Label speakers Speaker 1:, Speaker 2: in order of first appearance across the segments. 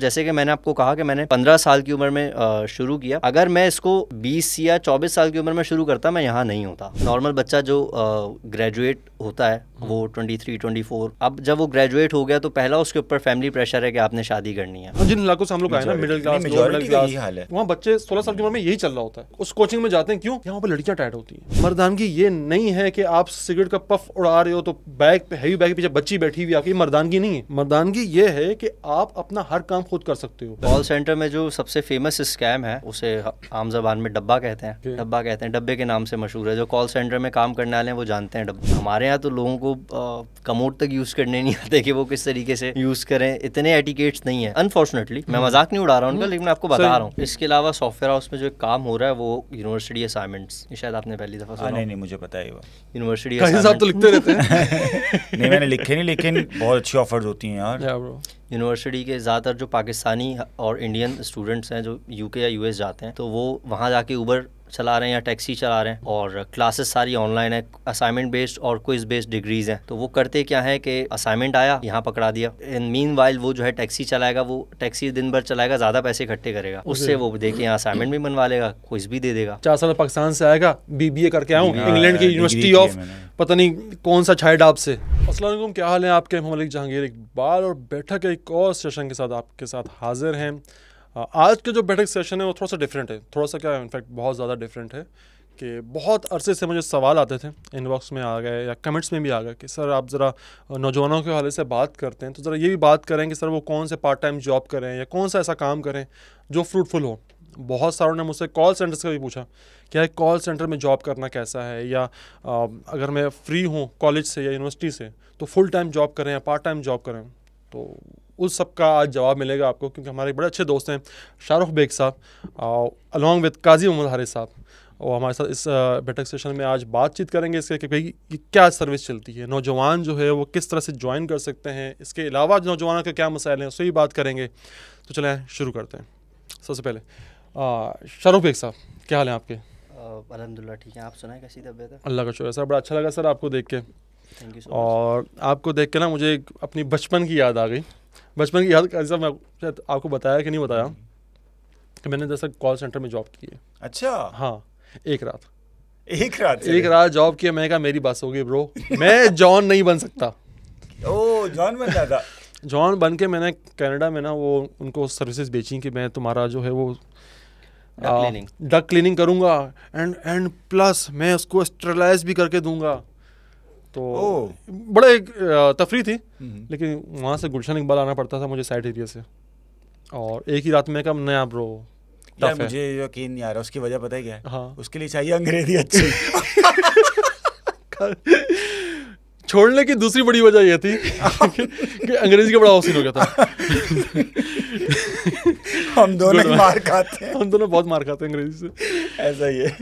Speaker 1: जैसे कि मैंने आपको कहा कि मैंने 15 साल की उम्र में शुरू किया अगर मैं इसको 20 या 24 साल की उम्र में शुरू करता मैं यहाँ नहीं होता नॉर्मल बच्चा जो ग्रेजुएट होता है वो ट्वेंटी थ्री ट्वेंटी फोर अब जब वो ग्रेजुएट हो गया तो पहला उसके ऊपर फैमिली प्रेशर है कि आपने शादी करनी है हाँ, जिन
Speaker 2: इलाकों से हम लोग आए ना मिडिल क्लास क्लास हाल है वहाँ बच्चे सोलह साल की उम्र में यही चल रहा होता है उस कोचिंग में जाते हैं क्यों यहाँ पर लड़कियाँ टाइट होती है मर्दानगी ये नहीं है कि आप सिगरेट का पफ उड़ा रहे हो तो
Speaker 1: बैग पे हैवी बैग पीछे बच्ची बैठी हुई आपकी मर्दानगी नहीं है मर्दानगी ये है कि आप अपना हर काम खुद कर सकते हो कॉल सेंटर में जो सबसे फेमस स्कैम है उसे आम जबान में डब्बा कहते हैं डब्बा कहते हैं डब्बे के नाम से मशहूर है जो कॉल सेंटर में काम करने वाले हैं वो जानते हैं डब्बा हमारे यहाँ तो लोगों को कमोड तक यूज़ करने नहीं आते कि वो किस तरीके से यूज़ करें इतने एटिकेट्स नहीं है अनफॉर्चुनेटली मैं हम्म। मजाक नहीं उड़ा रहा हूँ उनका हम्म। लेकिन आपको बता रहा हूँ इसके अलावा सॉफ्टवेयर हाउस में जो काम हो रहा है वो यूनिवर्सिटी असाइनमेंट्स शायद आपने पहली दफ़ा सुना हाँ, नहीं नहीं मुझे पता है यूनिवर्सिटी तो लिखते रहते हैं नहीं मैंने लिखे नहीं लेकिन बहुत अच्छी ऑफर्स होती हैं यार यूनिवर्सिटी के ज़्यादातर जो पाकिस्तानी और इंडियन स्टूडेंट्स हैं जो यूके या यूएस जाते हैं तो वो वहाँ जाके ऊबर चला रहे हैं या टैक्सी चला रहे हैं और क्लासेस सारी ऑनलाइन है असाइनमेंट बेस्ड और क्विज बेस्ड डिग्रीज हैं तो वो करते क्या है कि असाइनमेंट आया यहाँ पकड़ा दिया इन मीन वाइल वो जो है टैक्सी चलाएगा वो टैक्सी दिन भर चलाएगा ज़्यादा पैसे इकट्ठे करेगा उससे वो देखे यहाँ असाइनमेंट भी बनवा लेगा क्विज भी दे देगा
Speaker 2: चार साल पाकिस्तान से आएगा बीबीए करके आऊँ इंग्लैंड की यूनिवर्सिटी ऑफ पता नहीं कौन सा छाए डाब से असल क्या हाल है आपके मलिक जहांगीर इकबाल और बैठक एक और सेशन के साथ आपके साथ हाजिर हैं हाँ, आज के जो बैठक सेशन है वो थोड़ा सा डिफरेंट है थोड़ा सा क्या है इनफैक्ट बहुत ज़्यादा डिफरेंट है कि बहुत अरसे से मुझे सवाल आते थे इनबॉक्स में आ गए या कमेंट्स में भी आ गए कि सर आप ज़रा नौजवानों के हवाले से बात करते हैं तो ज़रा ये भी बात करें कि सर वो कौन से पार्ट टाइम जॉब करें या कौन सा ऐसा काम करें जो फ्रूटफुल हो बहुत सारों ने मुझसे कॉल सेंटर्स का भी पूछा कि यार कॉल सेंटर में जॉब करना कैसा है या आ, अगर मैं फ्री हूँ कॉलेज से या यूनिवर्सिटी से तो फुल टाइम जॉब करें या पार्ट टाइम जॉब करें तो उस सब का आज जवाब मिलेगा आपको क्योंकि हमारे बड़े अच्छे दोस्त हैं शाहरुख बेग साहब अलॉन्ग विद काजी मोहम्मद हारिस साहब और हमारे साथ इस बैठक सेशन में आज बातचीत करेंगे इसके कि भाई क्या सर्विस चलती है नौजवान जो है वो किस तरह से ज्वाइन कर सकते हैं इसके अलावा नौजवानों के क्या मसाइल हैं उससे ही बात करेंगे तो चलें शुरू करते हैं सबसे पहले शाहरुख बेग साहब क्या हाल है आपके
Speaker 1: अलहमदिल्ला ठीक है आप सुनाए कैसी तबीयत है अल्लाह का
Speaker 2: शुक्र सर बड़ा अच्छा लगा सर आपको देख के थैंक यू और आपको देख के ना मुझे अपनी बचपन की याद आ गई बचपन की याद जैसा मैं शायद आपको बताया कि नहीं बताया कि मैंने जैसा कॉल सेंटर में जॉब की है अच्छा हाँ एक रात एक रात एक रात जॉब किया मैं कहा मेरी बस होगी ब्रो मैं जॉन नहीं बन सकता
Speaker 3: ओ जॉन बन जाता
Speaker 2: जॉन बन के मैंने कनाडा में ना वो उनको सर्विसेज बेची कि मैं तुम्हारा जो है वो डक क्लीनिंग करूंगा एंड एंड प्लस मैं उसको स्टरलाइज भी करके दूंगा तो बड़े एक तफरी थी हम्म। लेकिन वहाँ से गुलशन इकबाल आना पड़ता था मुझे साइड एरिया से और एक ही रात में कम नया ब्रो यार मुझे यकीन नहीं आ रहा उसकी वजह पता ही क्या है हाँ उसके लिए चाहिए अंग्रेजी अच्छी छोड़ने की दूसरी बड़ी वजह यह थी कि अंग्रेजी का बड़ा हौसिन हो गया था हम दोनों मार खाते हैं हम दोनों बहुत मार खाते हैं अंग्रेजी से ऐसा ही है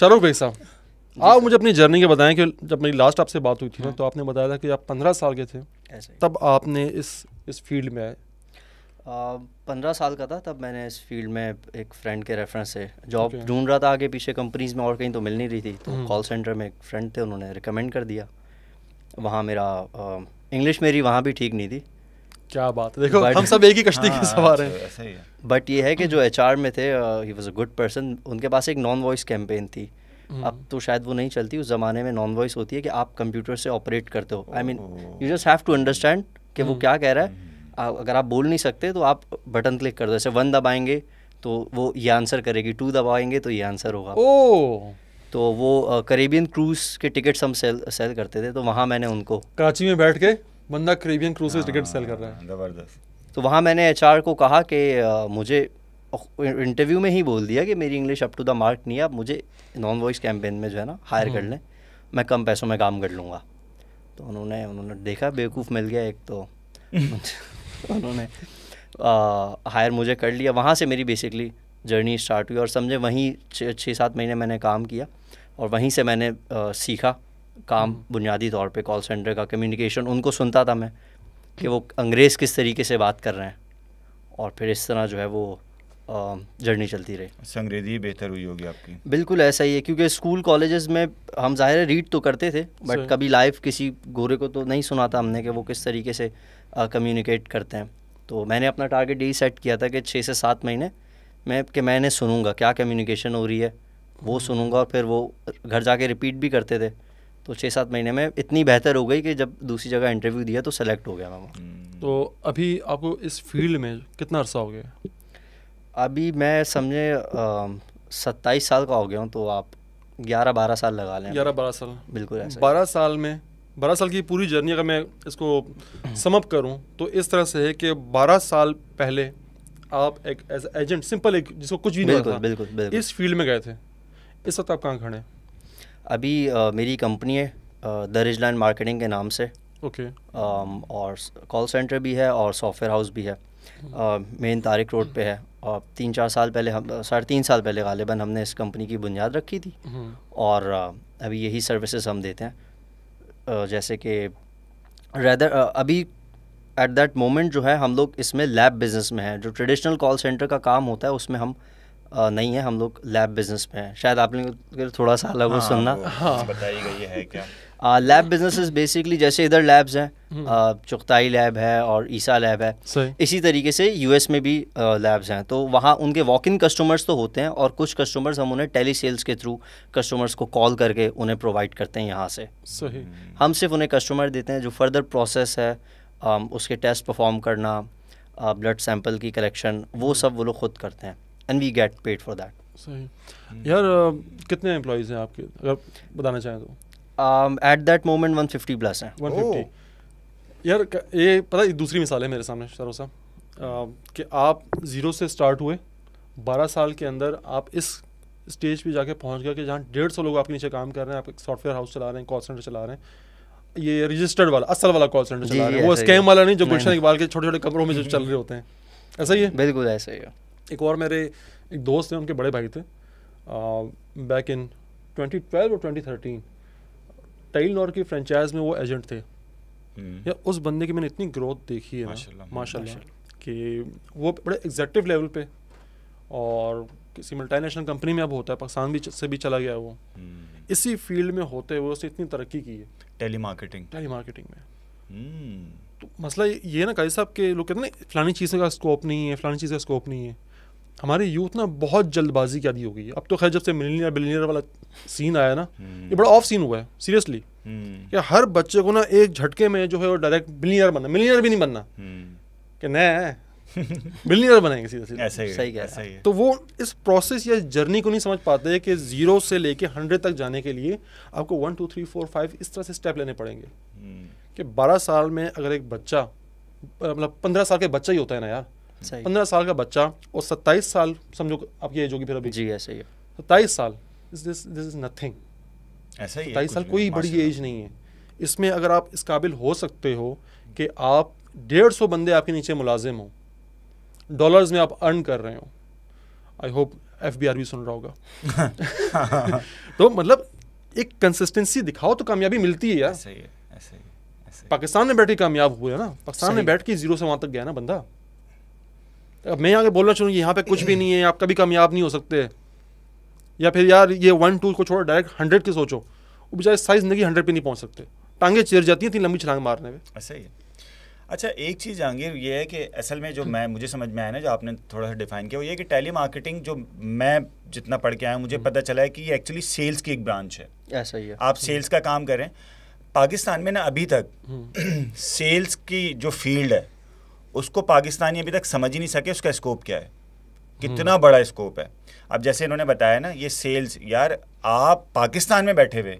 Speaker 2: शाहरुख भाई साहब आप मुझे अपनी जर्नी के बताएं कि जब मेरी लास्ट आपसे बात हुई थी ना हाँ। तो आपने बताया था कि आप पंद्रह साल के थे तब आपने इस इस फील्ड में
Speaker 1: पंद्रह साल का था तब मैंने इस फील्ड में एक फ्रेंड के रेफरेंस से जॉब ढूंढ रहा था आगे पीछे कंपनीज में और कहीं तो मिल नहीं रही थी तो कॉल हम्म। सेंटर में एक फ्रेंड थे उन्होंने रिकमेंड कर दिया वहाँ मेरा इंग्लिश मेरी वहाँ भी ठीक नहीं थी क्या बात है देखो हम सब एक ही कश्ती के हाँ, सवार हैं बट ये है कि जो एच में थे he was a good person उनके पास एक नॉन वॉइस कैंपेन थी हम्म। अब तो शायद वो नहीं चलती उस ज़माने में नॉन वॉइस होती है कि आप कंप्यूटर से ऑपरेट करते हो I mean you just have to understand कि वो हम्म। क्या कह रहा है हम्म। अगर आप बोल नहीं सकते तो आप बटन क्लिक कर दो जैसे वन दबाएंगे तो वो ये आंसर करेगी टू दबाएंगे तो ये आंसर होगा ओ तो वो करेबियन क्रूज के टिकट्स हम सेल सेल करते थे तो वहाँ मैंने उनको
Speaker 2: कराची में बैठ के बंदा करेबियन क्रूज के टिकट सेल कर रहा है हाँ, ज़बरदस्त
Speaker 1: तो वहाँ मैंने एच को कहा कि मुझे इंटरव्यू में ही बोल दिया कि मेरी English up to the mark नहीं है अब मुझे नॉन वॉइस कैंपेन में जो है ना हायर कर हम्म। लें मैं कम पैसों में काम कर लूँगा तो उन्होंने उन्होंने देखा बेवकूफ़ मिल गया एक तो उन्होंने हायर मुझे कर लिया वहाँ से मेरी बेसिकली जर्नी स्टार्ट हुई और समझे वहीं छः सात महीने मैंने काम किया और वहीं से मैंने आ, सीखा काम हम्म। बुनियादी तौर पे कॉल सेंटर का कम्युनिकेशन उनको सुनता था मैं कि वो अंग्रेज़ किस तरीके से बात कर रहे हैं और फिर इस तरह जो है वो जर्नी um, चलती रही संग्रेजी अच्छा, बेहतर हुई होगी आपकी बिल्कुल ऐसा ही है क्योंकि स्कूल कॉलेजेस में हम ज़ाहिर है रीड तो करते थे बट कभी लाइव किसी गोरे को तो नहीं सुना था हमने कि वो किस तरीके से कम्युनिकेट uh, करते हैं तो मैंने अपना टारगेट यही सेट किया था कि छः से सात महीने मैं कि मैंने सुनूंगा क्या कम्युनिकेशन हो रही है वो हम्म। सुनूंगा और फिर वो घर जाके रिपीट भी करते थे तो छः सात महीने में इतनी बेहतर हो गई कि जब दूसरी जगह इंटरव्यू दिया तो सेलेक्ट हो गया मैं
Speaker 2: तो अभी आपको इस फील्ड में कितना अर्सा हो
Speaker 1: गया अभी मैं समझे सत्ताईस साल का हो गया हूँ तो आप ग्यारह बारह साल लगा लें ग्यारह बारह साल बिल्कुल बारह साल में बारह साल की पूरी जर्नी
Speaker 2: अगर मैं इसको समअप करूँ तो इस तरह से है कि बारह साल पहले आप एक एज एजेंट सिंपल एक जिसको कुछ भी बिल्कुल, नहीं था बिल्कुल, बिल्कुल इस फील्ड में गए थे इस वक्त आप कहाँ खड़े हैं
Speaker 1: अभी आ, मेरी कंपनी है द लैंड मार्केटिंग के नाम से ओके okay. और कॉल सेंटर भी है और सॉफ्टवेयर हाउस भी है मेन तारिक रोड पे है और तीन चार साल पहले हम साढ़े तीन साल पहले गालिबा हमने इस कंपनी की बुनियाद रखी थी हम्म। और अभी यही सर्विसेज हम देते हैं जैसे कि रेदर अभी एट दैट मोमेंट जो है हम लोग इसमें लैब बिजनेस में हैं जो ट्रेडिशनल कॉल सेंटर का काम होता है उसमें हम नहीं है हम लोग लैब बिजनेस में हैं शायद आप लोग थोड़ा सा अलग हाँ, सुनना
Speaker 2: हाँ। बताई गई है क्या
Speaker 1: लैब बिजनेस इज़ बेसिकली जैसे इधर लैब्स हैं हम्म। चुगताई लैब है और ईसा लैब है इसी तरीके से यूएस में भी लैब्स हैं तो वहाँ उनके वॉक इन कस्टमर्स तो होते हैं और कुछ कस्टमर्स हम उन्हें टेली सेल्स के थ्रू कस्टमर्स को कॉल करके उन्हें प्रोवाइड करते हैं यहाँ से सही हम्म। हम सिर्फ उन्हें कस्टमर देते हैं जो फर्दर प्रोसेस है उसके टेस्ट परफॉर्म करना ब्लड सैंपल की कलेक्शन वो सब वो लोग खुद करते हैं and we get paid for that सही यार कितने एम्प्लॉयज़ हैं आपके अगर बताना चाहें तो एट दैट मोमेंट 150 प्लस हैं
Speaker 2: 150 यार ये पता है दूसरी मिसाल है मेरे सामने सरो साहब कि आप ज़ीरो से स्टार्ट हुए बारह साल के अंदर आप इस स्टेज पे जाके पहुंच गए कि जहाँ डेढ़ सौ लोग आपके नीचे काम कर रहे हैं आप एक सॉफ्टवेयर हाउस चला रहे हैं कॉल सेंटर चला रहे हैं ये रजिस्टर्ड वाला असल वाला कॉल सेंटर चला रहे हैं वो स्कैम वाला नहीं जो गुलशन इकबाल के छोटे छोटे कमरों में जो चल रहे होते हैं ऐसा ही है बिल्कुल ऐसा ही है एक और मेरे एक दोस्त थे उनके बड़े भाई थे बैक इन 2012 और 2013 टेल नॉर की फ्रेंचाइज में वो एजेंट थे हम्म। या उस बंदे की मैंने इतनी ग्रोथ देखी है माशाल्लाह कि वो बड़े एग्जेक्टिव लेवल पे और किसी मल्टीनेशनल कंपनी में अब होता है पाकिस्तान भी से भी चला गया है वो हम्म। इसी फील्ड में होते हुए उसने इतनी तरक्की की है टेली मार्केटिंग टेली मार्केटिंग में हम्म। तो मसला ये ना काजी साहब के लोग कहते हैं ना फलानी चीज़ का स्कोप नहीं है फलानी चीज़ का स्कोप नहीं है हमारे यूथ ना बहुत जल्दबाजी की आदि हो गई अब तो खैर जब से मिलीनियर बिलीनियर वाला सीन आया ना हम्म। ये बड़ा ऑफ सीन हुआ है सीरियसली हम्म। कि हर बच्चे को ना एक झटके में जो है वो डायरेक्ट बिलीनियर बनना मिलीनियर भी नहीं बनना हम्म। कि नहीं बिलीनियर बनाएंगे सीधा सीधा ऐसा ही सही कह ऐसा है। तो वो इस प्रोसेस या जर्नी को नहीं समझ पाते कि जीरो से लेके हंड्रेड तक जाने के लिए आपको one two three four five इस तरह से स्टेप लेने पड़ेंगे कि बारह साल में अगर एक बच्चा मतलब पंद्रह साल के बच्चा ही होता है ना यार पंद्रह साल का बच्चा और सत्ताईस साल समझो आपकी एज होगी फिर अभी जी ऐसे ही सत्ताईस साल is this this is nothing
Speaker 3: ऐसा ही सत्ताईस साल कोई बड़ी
Speaker 2: एज नहीं है इसमें अगर आप इस काबिल हो सकते हो कि आप डेढ़ सौ बंदे आपके नीचे मुलाजिम हो डॉलर्स में आप अर्न कर रहे हो I hope F B R भी सुन रहा होगा तो मतलब एक कंसिस्टेंसी दिखाओ तो कामयाबी मिलती है यार ऐसे
Speaker 3: ही, ऐसे ही, ऐसे
Speaker 2: ही। पाकिस्तान में बैठ के कामयाब हुए ना पाकिस्तान में बैठ के जीरो से वहां तक गया ना बंदा मैं यहाँ बोलना चाहूँगी यहाँ पे कुछ भी नहीं है आप कभी कामयाब नहीं हो सकते या फिर यार ये वन टू को छोड़ो डायरेक्ट हंड्रेड की सोचो वो बेचारे साइज नहीं हंड्रेड पे नहीं पहुँच सकते टांगे चिर जाती हैं इतनी लंबी छलांग मारने में ऐसा ही
Speaker 3: अच्छा एक चीज़ जहांगीर ये है कि असल में जो मैं मुझे समझ में आया ना जो आपने थोड़ा सा डिफाइन किया वो ये कि टेली मार्केटिंग जो मैं जितना पढ़ के आया मुझे हम्म। पता चला है कि ये एक्चुअली सेल्स की एक ब्रांच है ऐसा ही है आप सेल्स का काम करें पाकिस्तान में ना अभी तक सेल्स हम्म। की जो फील्ड है उसको पाकिस्तानी अभी तक समझ ही नहीं सके उसका स्कोप क्या है कितना बड़ा स्कोप है अब जैसे इन्होंने बताया ना ये सेल्स यार आप पाकिस्तान में बैठे हुए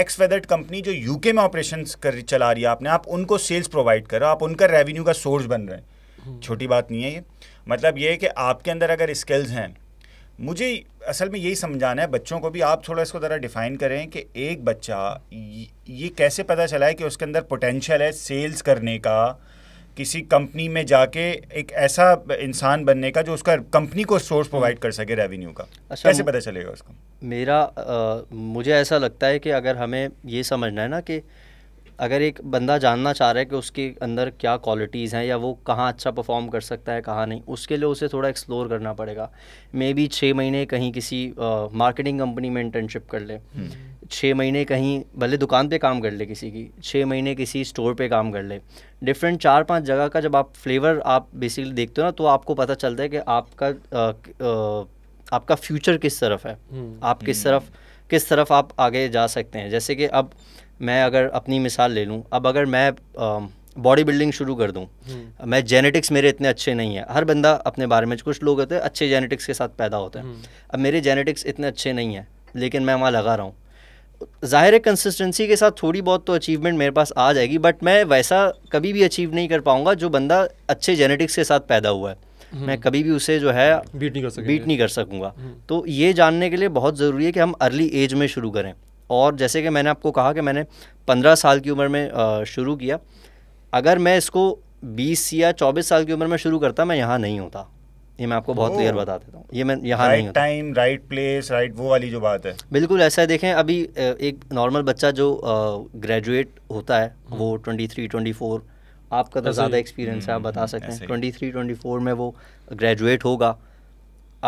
Speaker 3: एक्स वेदर्ट कंपनी जो यूके में ऑपरेशन कर चला रही है आपने आप उनको सेल्स प्रोवाइड करो आप उनका रेवेन्यू का सोर्स बन रहे हैं छोटी बात नहीं है ये मतलब ये है कि आपके अंदर अगर स्किल्स हैं मुझे असल में यही समझाना है बच्चों को भी आप थोड़ा इसको ज़रा डिफ़ाइन करें कि एक बच्चा ये कैसे पता चला है कि उसके अंदर पोटेंशियल है सेल्स करने का किसी कंपनी में जाके एक ऐसा इंसान बनने का जो उसका कंपनी को सोर्स हम्म। प्रोवाइड कर सके रेवेन्यू का अच्छा, कैसे पता चलेगा उसको
Speaker 1: मेरा आ, मुझे ऐसा लगता है कि अगर हमें ये समझना है ना कि अगर एक बंदा जानना चाह रहा है कि उसके अंदर क्या क्वालिटीज़ हैं या वो कहाँ अच्छा परफॉर्म कर सकता है कहाँ नहीं उसके लिए उसे थोड़ा एक्सप्लोर करना पड़ेगा मे बी छः महीने कहीं किसी मार्केटिंग कंपनी में इंटर्नशिप कर ले हम्म। छः महीने कहीं भले दुकान पे काम कर ले किसी की छः महीने किसी स्टोर पे काम कर ले डिफरेंट चार पांच जगह का जब आप फ्लेवर आप बेसिकली देखते हो ना तो आपको पता चलता है कि आपका आ, आ, आपका फ्यूचर किस तरफ है हम्म। आप किस तरफ किस तरफ आप आगे जा सकते हैं जैसे कि अब मैं अगर अपनी मिसाल ले लूँ अब अगर मैं आ, बॉडी बिल्डिंग शुरू कर दूँ हम्म। मैं जेनेटिक्स मेरे इतने अच्छे नहीं है हर बंदा अपने बारे में कुछ लोग होते हैं अच्छे जेनेटिक्स के साथ पैदा होते हैं हम्म। अब मेरे जेनेटिक्स इतने अच्छे नहीं हैं लेकिन मैं वहाँ लगा रहा हूँ ज़ाहिर है कंसिस्टेंसी के साथ थोड़ी बहुत तो अचीवमेंट मेरे पास आ जाएगी बट मैं वैसा कभी भी अचीव नहीं कर पाऊंगा जो बंदा अच्छे जेनेटिक्स के साथ पैदा हुआ है हम्म। मैं कभी भी उसे जो है बीट नहीं कर बीट नहीं कर सकूँगा हम्म। तो ये जानने के लिए बहुत ज़रूरी है कि हम अर्ली एज में शुरू करें और जैसे कि मैंने आपको कहा कि मैंने पंद्रह साल की उम्र में शुरू किया अगर मैं इसको बीस या चौबीस साल की उम्र में शुरू करता मैं यहाँ नहीं होता ये मैं आपको बहुत क्लियर बता देता हूँ ये मैं यहाँ नहीं
Speaker 3: टाइम राइट प्लेस राइट वो वाली जो बात है
Speaker 1: बिल्कुल ऐसा है देखें अभी एक नॉर्मल बच्चा जो ग्रेजुएट होता है हम्म। वो ट्वेंटी थ्री ट्वेंटी फोर आपका तो ज़्यादा एक्सपीरियंस है आप बता हम्म, सकते हैं ट्वेंटी थ्री ट्वेंटी फोर में वो ग्रेजुएट होगा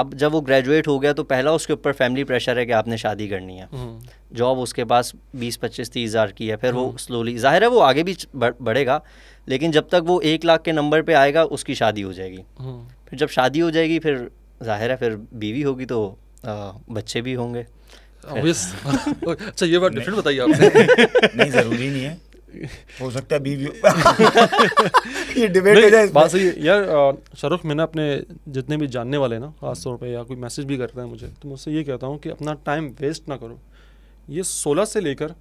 Speaker 1: अब जब वो ग्रेजुएट हो गया तो पहला उसके ऊपर फैमिली प्रेशर है कि आपने शादी करनी है जॉब हम्म। उसके पास बीस पच्चीस तीस हज़ार की है फिर वो स्लोली जाहिर है वो आगे भी बढ़ेगा लेकिन जब तक वो एक लाख के नंबर पे आएगा उसकी शादी हो जाएगी फिर जब शादी हो जाएगी फिर जाहिर है फिर बीवी होगी तो आ, बच्चे भी होंगे हाँ, अच्छा ये बात डिफरेंट बताइए आपने नहीं ज़रूरी नहीं है हो सकता है बीवी ये डिबेट हो जाए बात
Speaker 2: सही यार शाहरुख मैंने अपने जितने भी जानने वाले ना खास तौर पे या कोई मैसेज भी करता है मुझे तो मैं उससे ये कहता हूँ कि अपना टाइम वेस्ट ना करो ये सोलह से लेकर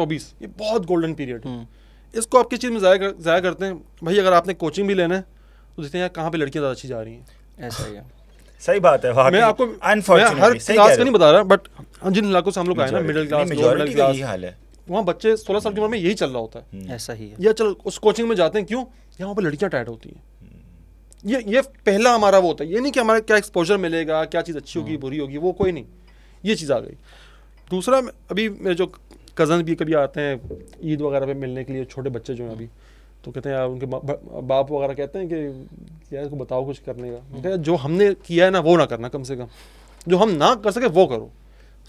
Speaker 2: चौबीस ये बहुत गोल्डन पीरियड है हम्म। इसको आप किस चीज़ में ज़ाया कर, करते हैं भाई अगर आपने कोचिंग भी लेना है तो देखते हैं यार कहाँ पे लड़कियाँ ज़्यादा अच्छी जा रही हैं ऐसा ही है सही बात है मैं आपको मैं हर क्लास का नहीं बता रहा बट हाँ, जिन इलाकों से हम लोग आए ना मिडिल क्लास मिडिल क्लास हाल है वहाँ बच्चे सोलह साल की उम्र में यही चल रहा होता है हम्म। ऐसा ही है या चल उस कोचिंग में जाते हैं क्यों यहाँ वहाँ पर लड़कियाँ टाइट होती हैं ये ये पहला हमारा वो होता है ये नहीं कि हमारा क्या एक्सपोजर मिलेगा क्या चीज़ अच्छी होगी हम्म। बुरी होगी वो कोई नहीं ये चीज़ आ गई दूसरा अभी मेरे जो कज़न भी कभी आते हैं ईद वगैरह पे मिलने के लिए छोटे बच्चे जो हैं अभी तो कहते हैं यार उनके बाप वगैरह कहते हैं कि यार इसको बताओ कुछ करने का कहते जो हमने किया है ना वो ना करना कम से कम जो हम ना कर सके वो करो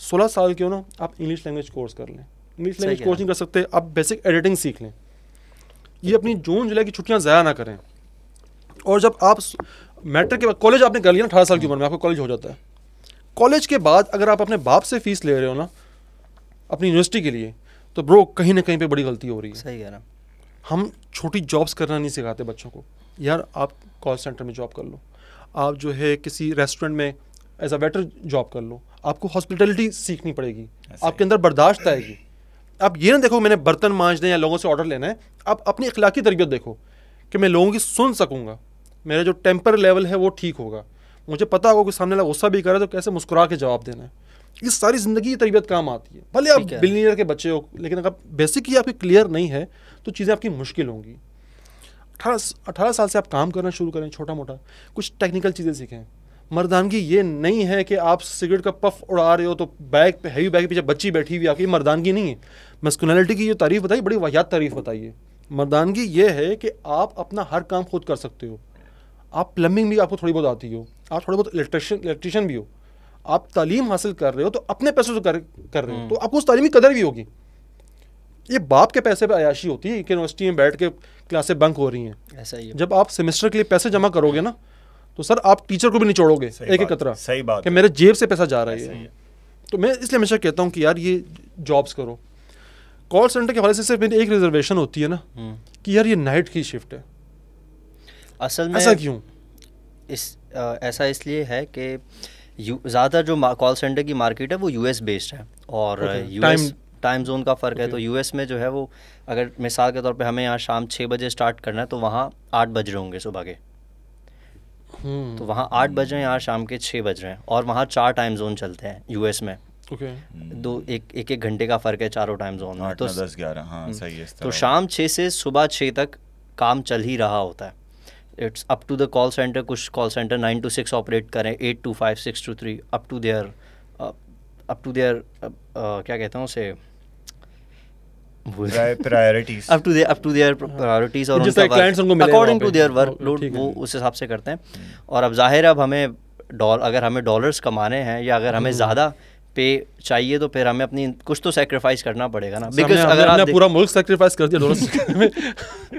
Speaker 2: सोलह साल क्यों ना आप इंग्लिश लैंग्वेज कोर्स कर लें इंग्लिश लैंग्वेज कोर्स नहीं कर सकते आप बेसिक एडिटिंग सीख लें ये अपनी जून जुलाई की छुट्टियाँ ज़ाया ना करें और जब आप मैट्रिक के बाद कॉलेज आपने कर लिया ना अठारह साल की उम्र में आपको कॉलेज हो जाता है कॉलेज के बाद अगर आप अपने बाप से फीस ले रहे हो ना अपनी यूनिवर्सिटी के लिए तो ब्रो कहीं ना कहीं पे बड़ी गलती हो रही है सही कह रहा हम छोटी जॉब्स करना नहीं सिखाते बच्चों को यार आप कॉल सेंटर में जॉब कर लो आप जो है किसी रेस्टोरेंट में एज अ वेटर जॉब कर लो आपको हॉस्पिटलिटी सीखनी पड़ेगी आपके अंदर बर्दाश्त आएगी आप ये ना देखो मैंने बर्तन मांजने या लोगों से ऑर्डर लेना है आप अपनी अखलाकी तरबियत देखो कि मैं लोगों की सुन सकूँगा मेरा जो टेम्पर लेवल है वो ठीक होगा मुझे पता होगा कि सामने वाला गुस्सा भी करे तो कैसे मुस्कुरा के जवाब देना है ये सारी ज़िंदगी की तरबियत काम आती है भले आप बिलीनियर के बच्चे हो लेकिन अगर बेसिक ही आपकी क्लियर नहीं है तो चीज़ें आपकी मुश्किल होंगी अठारह अठारह साल से आप काम करना शुरू करें छोटा मोटा कुछ टेक्निकल चीज़ें सीखें मर्दानगी ये नहीं है कि आप सिगरेट का पफ उड़ा रहे हो तो बैग पे हैवी बैग के पीछे बच्ची बैठी हुई आपकी मर्दानगी नहीं है मस्कुनैलिटी की जो तारीफ बताइए बड़ी वाहियात तारीफ बताइए मर्दानगी ये है कि आप अपना हर काम खुद कर सकते हो आप प्लम्बिंग भी आपको थोड़ी बहुत आती हो आप थोड़ी बहुत इलेक्ट्रिशियन इलेक्ट्रिशियन भी हो आप तालीम हासिल कर रहे हो तो अपने पैसों से कर कर रहे हो हम्म। तो आपको उस तालीम की कदर भी होगी ये बाप के पैसे पे अयाशी होती है कि यूनिवर्सिटी में बैठ के क्लासें बंक हो रही हैं ऐसा ही है। जब आप सेमेस्टर के लिए पैसे जमा करोगे ना तो सर आप टीचर को भी नहीं छोड़ोगे एक एक कतरा सही बात कि मेरे जेब से पैसा जा रहा है, तो मैं इसलिए हमेशा कहता हूँ कि यार ये जॉब्स करो कॉल सेंटर के हवाले से सिर्फ मेरी एक रिजर्वेशन होती है ना हम्म। कि यार ये नाइट की शिफ्ट है
Speaker 1: असल में ऐसा क्यों इस आ, ऐसा इसलिए है कि ज्यादातर जो कॉल सेंटर की मार्केट है वो यूएस बेस्ड है और यूएस टाइम जोन का फ़र्क okay. है तो यूएस में जो है वो अगर मिसाल के तौर पे हमें यहाँ शाम छः बजे स्टार्ट करना है तो वहाँ आठ बज रहे होंगे सुबह के hmm. तो वहाँ आठ बज रहे हैं यहाँ शाम के छः बज रहे हैं और वहाँ चार टाइम जोन चलते हैं यूएस में Okay. दो एक एक एक घंटे का फर्क है चारों टाइम जोन में तो दस ग्यारह हाँ हम्म। सही है तो शाम छः से सुबह छः तक काम चल ही रहा होता है it's up to the call centre कुछ call centre nine to six operate करें eight to five six to three up to there up to there क्या कहते हैं उसे प्रायोरिटीज टू देयर प्रायोरिटीज और तो वो उस हिसाब से करते हैं और अब जाहिर अब हमें अगर हमें डॉलर्स कमाने हैं या अगर हमें हम्म। ज़्यादा पे चाहिए तो फिर हमें अपनी कुछ तो सेक्रीफाइस करना पड़ेगा ना बिकॉज अगर आपने पूरा
Speaker 2: मुल्क सेक्रीफाइस कर दिया डॉलर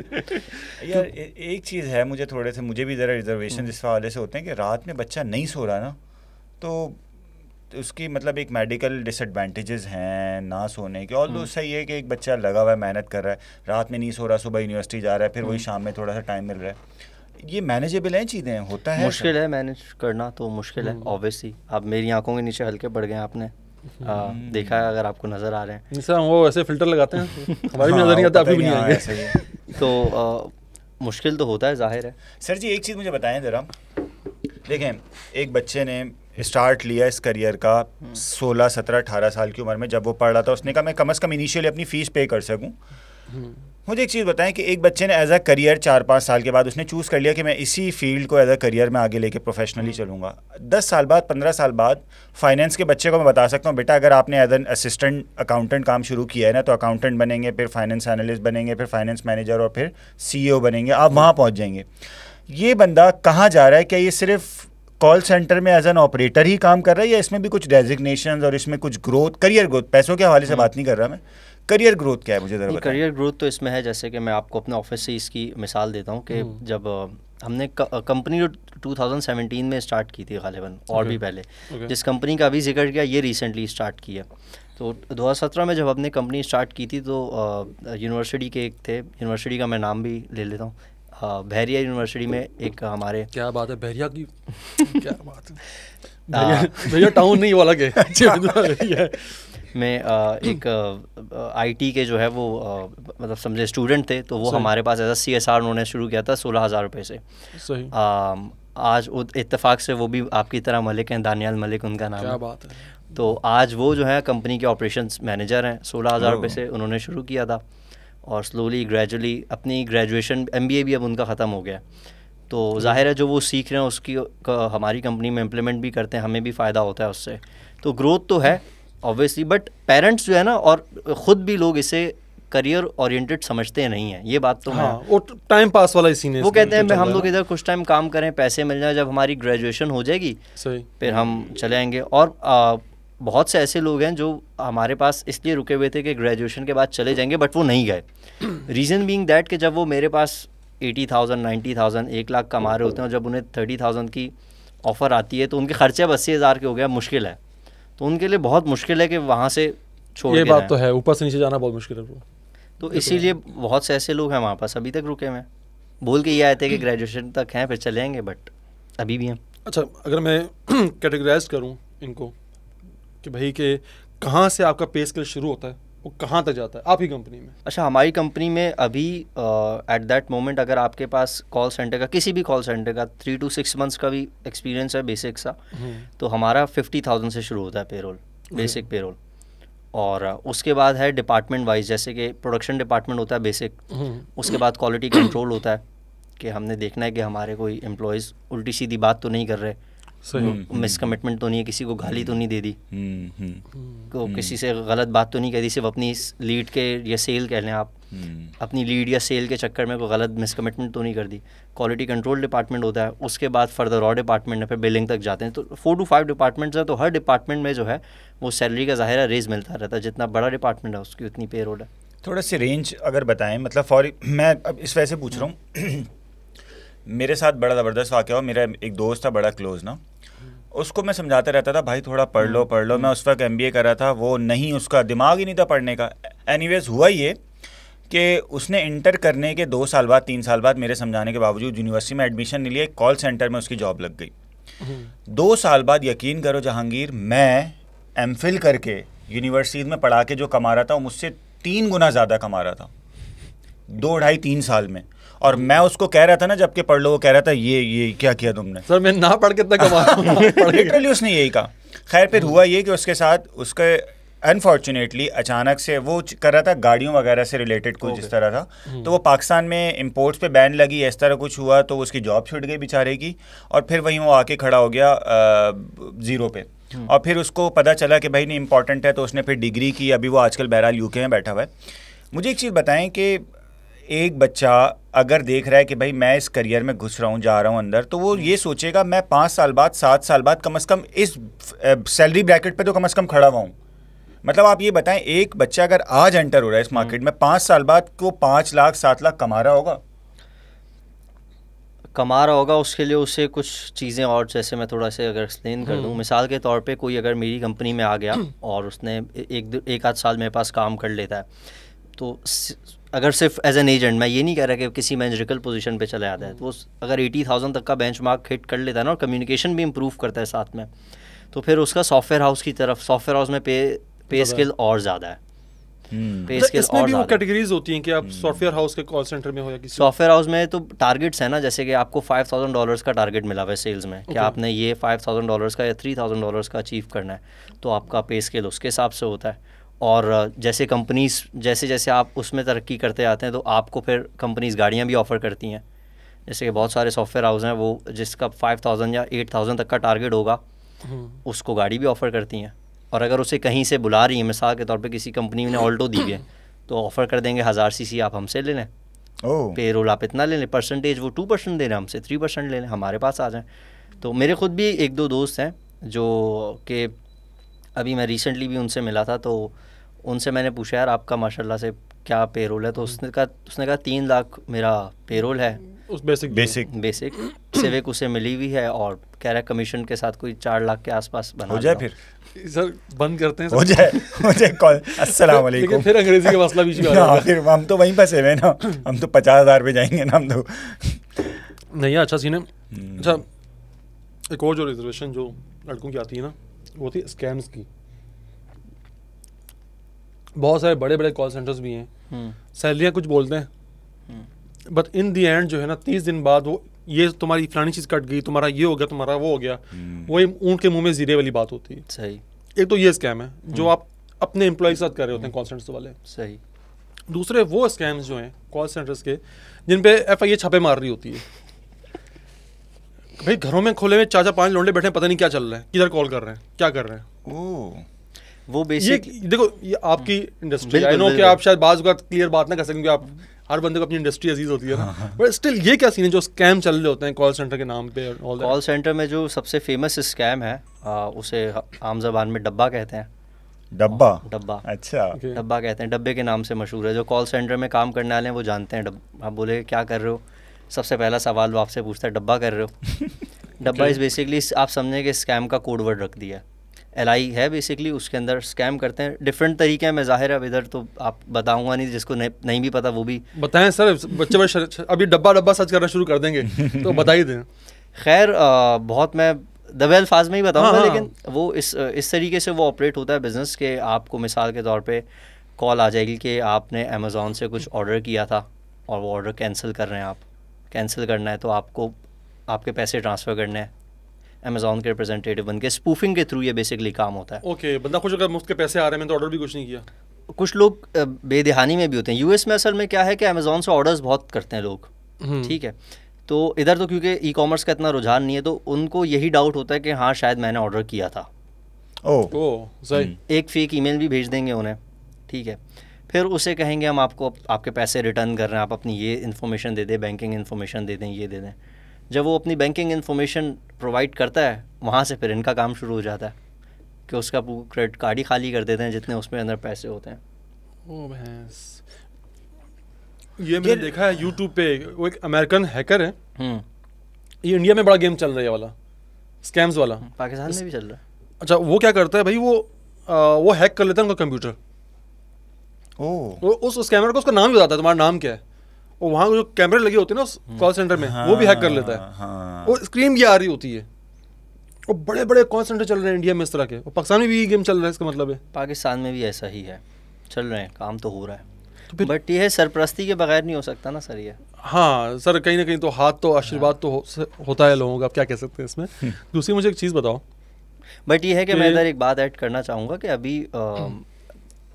Speaker 3: यार एक चीज़ है मुझे थोड़े से मुझे भी ज़रा रिजर्वेशन हम्म। इस हवाले से होते हैं कि रात में बच्चा नहीं सो रहा ना तो तो उसकी मतलब एक मेडिकल डिसएडवांटेजेस हैं ना सोने के और हम्म। सही है कि एक बच्चा लगा हुआ है मेहनत कर रहा है रात में नहीं सो रहा सुबह
Speaker 1: यूनिवर्सिटी जा रहा है फिर वही हम्म। शाम में थोड़ा सा टाइम मिल रहा है
Speaker 3: ये मैनेजेबल हैं चीज़ें होता है मुश्किल है
Speaker 1: मैनेज करना तो मुश्किल है ऑब्वियसली हम्म। अब मेरी आंखों के नीचे हल्के पड़ गए आपने आ, देखा है अगर आपको नज़र आ रहे हैं सर वो ऐसे फिल्टर लगाते हैं हमारी भी हाँ, नज़र नहीं आता आपकी भी नहीं आएंगे तो मुश्किल तो होता है जाहिर है
Speaker 3: सर जी एक चीज़ मुझे बताएं ज़रा देखें एक बच्चे ने स्टार्ट लिया इस करियर का 16 17 18 साल की उम्र में जब वो पढ़ रहा था उसने कहा मैं कम से कम इनिशियली अपनी फ़ीस पे कर सकूँ हम्म। मुझे एक चीज़ बताएं कि एक बच्चे ने एज अ करियर चार पाँच साल के बाद उसने चूज़ कर लिया कि मैं इसी फील्ड को एज अ करियर में आगे लेके प्रोफेशनली हम्म। चलूँगा दस साल बाद पंद्रह साल बाद फाइनेंस के बच्चे को मैं बता सकता हूँ बेटा अगर आपने एज एन असिस्टेंट अकाउंटेंट काम शुरू किया है ना तो अकाउंटेंट बनेंगे फिर फाइनेंस एनालिस्ट बनेंगे फिर फाइनेंस मैनेजर और फिर सी बनेंगे आप वहाँ पहुँच जाएंगे ये बंदा कहाँ जा रहा है क्या ये सिर्फ कॉल सेंटर में एज एन ऑपरेटर ही काम कर रहा है या इसमें भी कुछ डेजिग्नेशन और इसमें कुछ ग्रोथ करियर ग्रोथ पैसों के हवाले से बात नहीं कर रहा मैं करियर ग्रोथ क्या है मुझे जरा
Speaker 1: करियर ग्रोथ तो इसमें है जैसे कि मैं आपको अपने ऑफिस से इसकी मिसाल देता हूँ कि हम्म। जब हमने कंपनी जो 2017 में स्टार्ट की थी गालिबा और okay. भी पहले okay. जिस कंपनी का अभी जिक्र किया ये रिसेंटली स्टार्ट किया तो 2017 में जब हमने कंपनी स्टार्ट की थी तो यूनिवर्सिटी के एक थे यूनिवर्सिटी का मैं नाम भी ले लेता हूँ बहरिया यूनिवर्सिटी में एक हमारे क्या बात है बहरिया की क्या
Speaker 2: बात है भैया टाउन नहीं वाला
Speaker 1: के में एक आईटी के जो है वो मतलब समझे स्टूडेंट थे तो वो हमारे पास ऐसा सी एस आर उन्होंने शुरू किया था सोलह हज़ार रुपये से सही आज इतफाक से वो भी आपकी तरह मलिक हैं दानियाल मलिक उनका नाम क्या बात है तो आज वो जो है कंपनी के ऑपरेशंस मैनेजर हैं सोलह हज़ार रुपये से उन्होंने शुरू किया था और स्लोली ग्रेजुअली अपनी ग्रेजुएशन एम भी अब उनका ख़त्म हो गया तो जाहिर है जो वो सीख रहे हैं उसकी हमारी कंपनी में इम्प्लीमेंट भी करते हैं हमें भी फ़ायदा होता है उससे तो ग्रोथ तो है ऑब्वियसली बट पेरेंट्स जो है ना और ख़ुद भी लोग इसे करियर ओरिएंटेड समझते नहीं है ये बात तो हाँ, है वो
Speaker 2: टाइम पास वाला इसी ने वो कहते हैं हम लोग
Speaker 1: इधर कुछ टाइम काम करें पैसे मिल जाए जब हमारी ग्रेजुएशन हो जाएगी फिर हम चले आएंगे और बहुत से ऐसे लोग हैं जो हमारे पास इसलिए रुके हुए थे कि ग्रेजुएशन के बाद चले जाएंगे बट वो नहीं गए रीज़न बींग दैट कि जब वो मेरे पास एटी थाउजेंड नाइन्टी थाउजेंड एक लाख कमा रहे होते हैं और जब उन्हें थर्टी थाउजेंड की ऑफ़र आती है तो उनके खर्चे अब अस्सी हज़ार के हो गया मुश्किल है तो उनके लिए बहुत मुश्किल है कि वहाँ से छोड़ ये बात तो
Speaker 2: है ऊपर से नीचे जाना बहुत मुश्किल है तो,
Speaker 1: तो इसीलिए बहुत से ऐसे लोग हैं वहाँ पास अभी तक रुके हुए हैं बोल के ये आए थे कि ग्रेजुएशन तक हैं फिर चले जाएंगे बट अभी भी हैं
Speaker 2: अच्छा अगर मैं कैटेगराइज करूँ इनको कि भाई के कहाँ से आपका पे स्केल शुरू होता है वो कहाँ तक जाता है आपकी कंपनी में
Speaker 1: अच्छा हमारी कंपनी में अभी एट दैट मोमेंट अगर आपके पास कॉल सेंटर का किसी भी कॉल सेंटर का थ्री टू सिक्स मंथ्स का भी एक्सपीरियंस है बेसिक सा हम्म। तो हमारा फिफ्टी थाउजेंड से शुरू होता है पेरोल बेसिक पेरोल और उसके बाद है डिपार्टमेंट वाइज जैसे कि प्रोडक्शन डिपार्टमेंट होता है बेसिक हम्म। उसके बाद क्वालिटी कंट्रोल होता है कि हमने देखना है कि हमारे कोई एम्प्लॉयज़ उल्टी सीधी बात तो नहीं कर रहे हम्म, हम्म। मिस कमिटमेंट तो नहीं है किसी को गाली तो नहीं दे दी को हम्म, तो किसी से गलत बात तो नहीं कह दी सिर्फ अपनी लीड के या सेल कह लें आप अपनी लीड या सेल के चक्कर में कोई गलत मिसकमिटमेंट तो नहीं कर दी क्वालिटी कंट्रोल डिपार्टमेंट होता है उसके बाद फर्दर और डिपार्टमेंट है फिर बिलिंग तक जाते हैं तो फोर टू फाइव डिपार्टमेंट्स हैं तो हर डिपार्टमेंट में जो है वो सैलरी का ज़ाहिर रेज मिलता रहता है जितना बड़ा डिपार्टमेंट है उसकी उतनी पे रोड है थोड़ा सी रेंज अगर बताएं मतलब फॉर
Speaker 3: मैं अब इस वजह से पूछ रहा हूँ मेरे साथ बड़ा ज़बरदस्त वाक्य हुआ मेरा एक दोस्त था बड़ा क्लोज़ ना उसको मैं समझाते रहता था भाई थोड़ा पढ़ लो हम्म, पढ़ लो मैं हम्म। उस वक्त एम कर रहा था वो नहीं उसका दिमाग ही नहीं था पढ़ने का एनी हुआ ये कि उसने इंटर करने के दो साल बाद तीन साल बाद मेरे समझाने के बावजूद यूनिवर्सिटी में एडमिशन नहीं लिया कॉल सेंटर में उसकी जॉब लग गई हम्म। दो साल बाद यकीन करो जहांगीर मैं एम करके यूनिवर्सिटीज़ में पढ़ा के जो कमा रहा था वो मुझसे तीन गुना ज़्यादा कमा रहा था दो ढाई तीन साल में और मैं उसको कह रहा था ना जबकि पढ़ लो वो कह रहा था ये ये क्या किया तुमने सर मैं ना पढ़ के कमा लिटरली उसने यही कहा खैर फिर हुआ ये कि उसके साथ उसके अनफॉर्चुनेटली अचानक से वो कर रहा था गाड़ियों वगैरह से रिलेटेड कुछ इस तरह था हम्म। तो वो पाकिस्तान में इम्पोर्ट्स पे बैन लगी इस तरह कुछ हुआ तो उसकी जॉब छूट गई बेचारे की और फिर वहीं वो आके खड़ा हो गया ज़ीरो पे हम्म। और फिर उसको पता चला कि भाई नहीं इंपॉर्टेंट है तो उसने फिर डिग्री की अभी वो आजकल बहरहाल यूके में बैठा हुआ है मुझे एक चीज़ बताएं कि एक बच्चा अगर देख रहा है कि भाई मैं इस करियर में घुस रहा हूँ जा रहा हूँ अंदर तो वो हम्म। ये सोचेगा मैं पाँच साल बाद सात साल बाद कम अज़ कम इस सैलरी ब्रैकेट पर तो कम अज़ कम खड़ा हुआ हूँ मतलब आप ये बताएं एक बच्चा अगर आज एंटर हो रहा है इस मार्केट हम्म। में पाँच साल बाद को पाँच लाख सात लाख कमा रहा होगा
Speaker 1: कमा रहा होगा उसके लिए उसे कुछ चीज़ें और जैसे मैं थोड़ा सा अगर एक्सप्लेन कर दूँ हम्म। मिसाल के तौर पे कोई अगर मेरी कंपनी में आ गया और उसने एक एक आध साल मेरे पास काम कर लेता है तो अगर सिर्फ एज एन एजेंट मैं ये नहीं कह रहा कि किसी मैनेजरिकल पोजीशन पे चला जाता है तो अगर एटी थाउजेंड तक का बेंचमार्क हिट कर लेता है ना और कम्युनिकेशन भी इम्प्रूव करता है साथ में तो फिर उसका सॉफ्टवेयर हाउस की तरफ सॉफ्टवेयर हाउस में पे पे स्किल और ज़्यादा है पे हम्म। अच्छा,
Speaker 2: कैटेगरीज होती हैं कि आप सॉफ्टवेयर हम्म। हाउस के कॉल सेंटर में
Speaker 1: सॉफ्टवेयर हाउस में तो टारगेट्स हैं ना जैसे कि आपको फाइव थाउजेंड डॉलर्स का टारगेट मिला हुआ है सेल्स में कि आपने ये फाइव थाउजेंड डॉलर्स का या थ्री थाउजेंड डॉलर्स का अचीव करना है तो आपका पे स्केल उसके हिसाब से होता है और जैसे कंपनीज जैसे जैसे आप उसमें तरक्की करते जाते हैं तो आपको फिर कंपनीज गाड़ियाँ भी ऑफ़र करती हैं जैसे कि बहुत सारे सॉफ्टवेयर हाउस हैं वो जिसका फाइव थाउजेंड या एट थाउजेंड तक का टारगेट होगा हम्म। उसको गाड़ी भी ऑफ़र करती हैं और अगर उसे कहीं से बुला रही है मिसाल के तौर पर किसी कंपनी ने ऑल्टो दी है तो ऑफ़र कर देंगे हज़ार सी आप हमसे ले लें पे रोल आप इतना ले लें परसेंटेज वो टू परसेंट दे रहे हैं हमसे थ्री परसेंट ले लें हमारे पास आ जाएँ तो मेरे खुद भी एक दो दोस्त हैं जो कि अभी मैं रिसेंटली भी उनसे मिला था तो उनसे मैंने पूछा यार आपका माशाल्लाह से क्या पेरोल है तो उसने कहा उसने कहा तीन लाख मेरा पेरोल है उस बेसिक बेसिक बेसिक सिविक उसे मिली हुई है और कह रहा है कमीशन के साथ कोई चार लाख के आसपास बना हो जाए फिर सर बंद करते हैं हो जाए हो जाए कॉल अस्सलाम वालेकुम फिर अंग्रेजी का मसला भी शुरू हो फिर
Speaker 3: हम तो वहीं फंसे हुए ना हम तो पचास हज़ार पे जाएंगे ना हम तो
Speaker 2: नहीं अच्छा सीन है हम्म। अच्छा एक और जो रिजर्वेशन जो लड़कों की आती है ना वो थी स्कैम्स की बहुत सारे बड़े बड़े कॉल सेंटर्स भी हैं हम्म। सैलरियाँ कुछ बोलते हैं बट इन दी एंड जो है ना तीस दिन बाद वो ये तुम्हारी फलानी चीज़ कट गई तुम्हारा ये हो गया तुम्हारा वो हो गया हम्म। वो ऊँट के मुंह में जीरे वाली बात होती है सही एक तो ये स्कैम है जो हम्म। आप अपने एम्प्लॉय के साथ कर रहे होते हैं कॉल सेंटर्स वाले सही दूसरे वो स्कैम्स जो हैं कॉल सेंटर्स के जिन पे एफ आई ए छापे मार रही होती है भाई घरों में खोले हुए चाचा पांच लोंडे बैठे पता नहीं क्या चल रहा है किधर कॉल कर रहे हैं क्या कर रहे हैं ओह वो बेसिक देखो ये आपकी इंडस्ट्री आई नो कि आप शायद बाज क्लियर बात ना कर सकेंगे आप हर बंदे को अपनी इंडस्ट्री अजीज होती है ना
Speaker 1: बट हाँ, स्टिल हाँ। ये क्या सीन है जो स्कैम चल रहे होते हैं कॉल सेंटर के नाम पे कॉल सेंटर में जो सबसे फेमस स्कैम है आ, उसे आम जबान में डब्बा कहते हैं डब्बा डब्बा अच्छा डब्बा कहते हैं डब्बे के नाम से मशहूर है जो कॉल सेंटर में काम करने वाले हैं वो जानते हैं आप बोले क्या कर रहे हो सबसे पहला सवाल वो आपसे पूछता है डब्बा कर रहे हो डब्बा इज़ बेसिकली आप समझें कि स्कैम का कोड वर्ड रख दिया एल है बेसिकली उसके अंदर स्कैम करते हैं डिफरेंट तरीके हैं मैं जाहिर है इधर तो आप बताऊंगा नहीं जिसको नहीं, नहीं भी पता वो भी
Speaker 2: बताएं सर बच्चे
Speaker 1: बच्चे अभी डब्बा डब्बा सर्च करना शुरू कर देंगे तो बता ही दें खैर बहुत मैं दबे अल्फाज में ही बताऊंगा हाँ, हाँ लेकिन हाँ। वो इस इस तरीके से वो ऑपरेट होता है बिज़नेस के आपको मिसाल के तौर पर कॉल आ जाएगी कि आपने अमेज़ोन से कुछ ऑर्डर किया था और वो ऑर्डर कैंसिल कर रहे हैं आप कैंसिल करना है तो आपको आपके पैसे ट्रांसफ़र करने हैं अमेजोन के रिप्रेजेंटेटिव बन के स्पूफिंग के थ्रू ये बेसिकली काम होता है
Speaker 2: ओके बंदा कुछ अगर मुफ्त के पैसे आ रहे हैं तो ऑर्डर भी कुछ नहीं किया
Speaker 1: कुछ लोग बेदहानी में भी होते हैं यूएस में असल में क्या है कि अमेजोन से ऑर्डर्स बहुत करते हैं लोग हम्म। ठीक है तो इधर तो क्योंकि ई कॉमर्स का इतना रुझान नहीं है तो उनको यही डाउट होता है कि हाँ शायद मैंने ऑर्डर किया था
Speaker 2: ओ, ओ सही हम्म।
Speaker 1: एक फेक ईमेल भी भेज देंगे उन्हें ठीक है फिर उसे कहेंगे हम आपको आपके पैसे रिटर्न कर रहे हैं आप अपनी ये इन्फॉर्मेशन दे दें बैंकिंग इन्फॉर्मेशन दे दें ये दे दें जब वो अपनी बैंकिंग इन्फॉर्मेशन प्रोवाइड करता है वहाँ से फिर इनका काम शुरू हो जाता है कि उसका क्रेडिट कार्ड ही खाली कर देते हैं जितने उसमें अंदर पैसे होते हैं
Speaker 2: ओ भैंस ये मैंने देखा है यूट्यूब पे वो एक अमेरिकन हैकर है ये इंडिया में बड़ा गेम चल रहा है वाला स्कैम्स वाला हम्म,
Speaker 1: पाकिस्तान में भी चल रहा है
Speaker 2: अच्छा वो क्या करता है भाई वो आ, वो हैक कर लेता है उनका कंप्यूटर ओ उस स्कैमर को उसका नाम भी बताता है तुम्हारा नाम क्या है और वहाँ जो कैमरे लगे होते हैं ना उस कॉल हम्म। सेंटर में हाँ, वो भी हैक कर लेता है हाँ, हाँ, हाँ। और स्क्रीन भी आ रही होती है
Speaker 1: और बड़े बड़े कॉल सेंटर चल रहे हैं इंडिया में इस तरह के और पाकिस्तान में भी ये गेम चल रहा है इसका मतलब है पाकिस्तान में भी ऐसा ही है चल रहे हैं काम तो हो रहा है तो बट ये सरप्रस्ती के बगैर नहीं हो सकता ना सर ये
Speaker 2: हाँ सर कहीं ना कहीं तो हाथ तो आशीर्वाद हाँ। तो होता है लोगों का आप क्या कह सकते हैं इसमें हम्म। दूसरी मुझे एक चीज़ बताओ बट ये है कि मैं इधर
Speaker 1: एक बात ऐड करना चाहूँगा कि अभी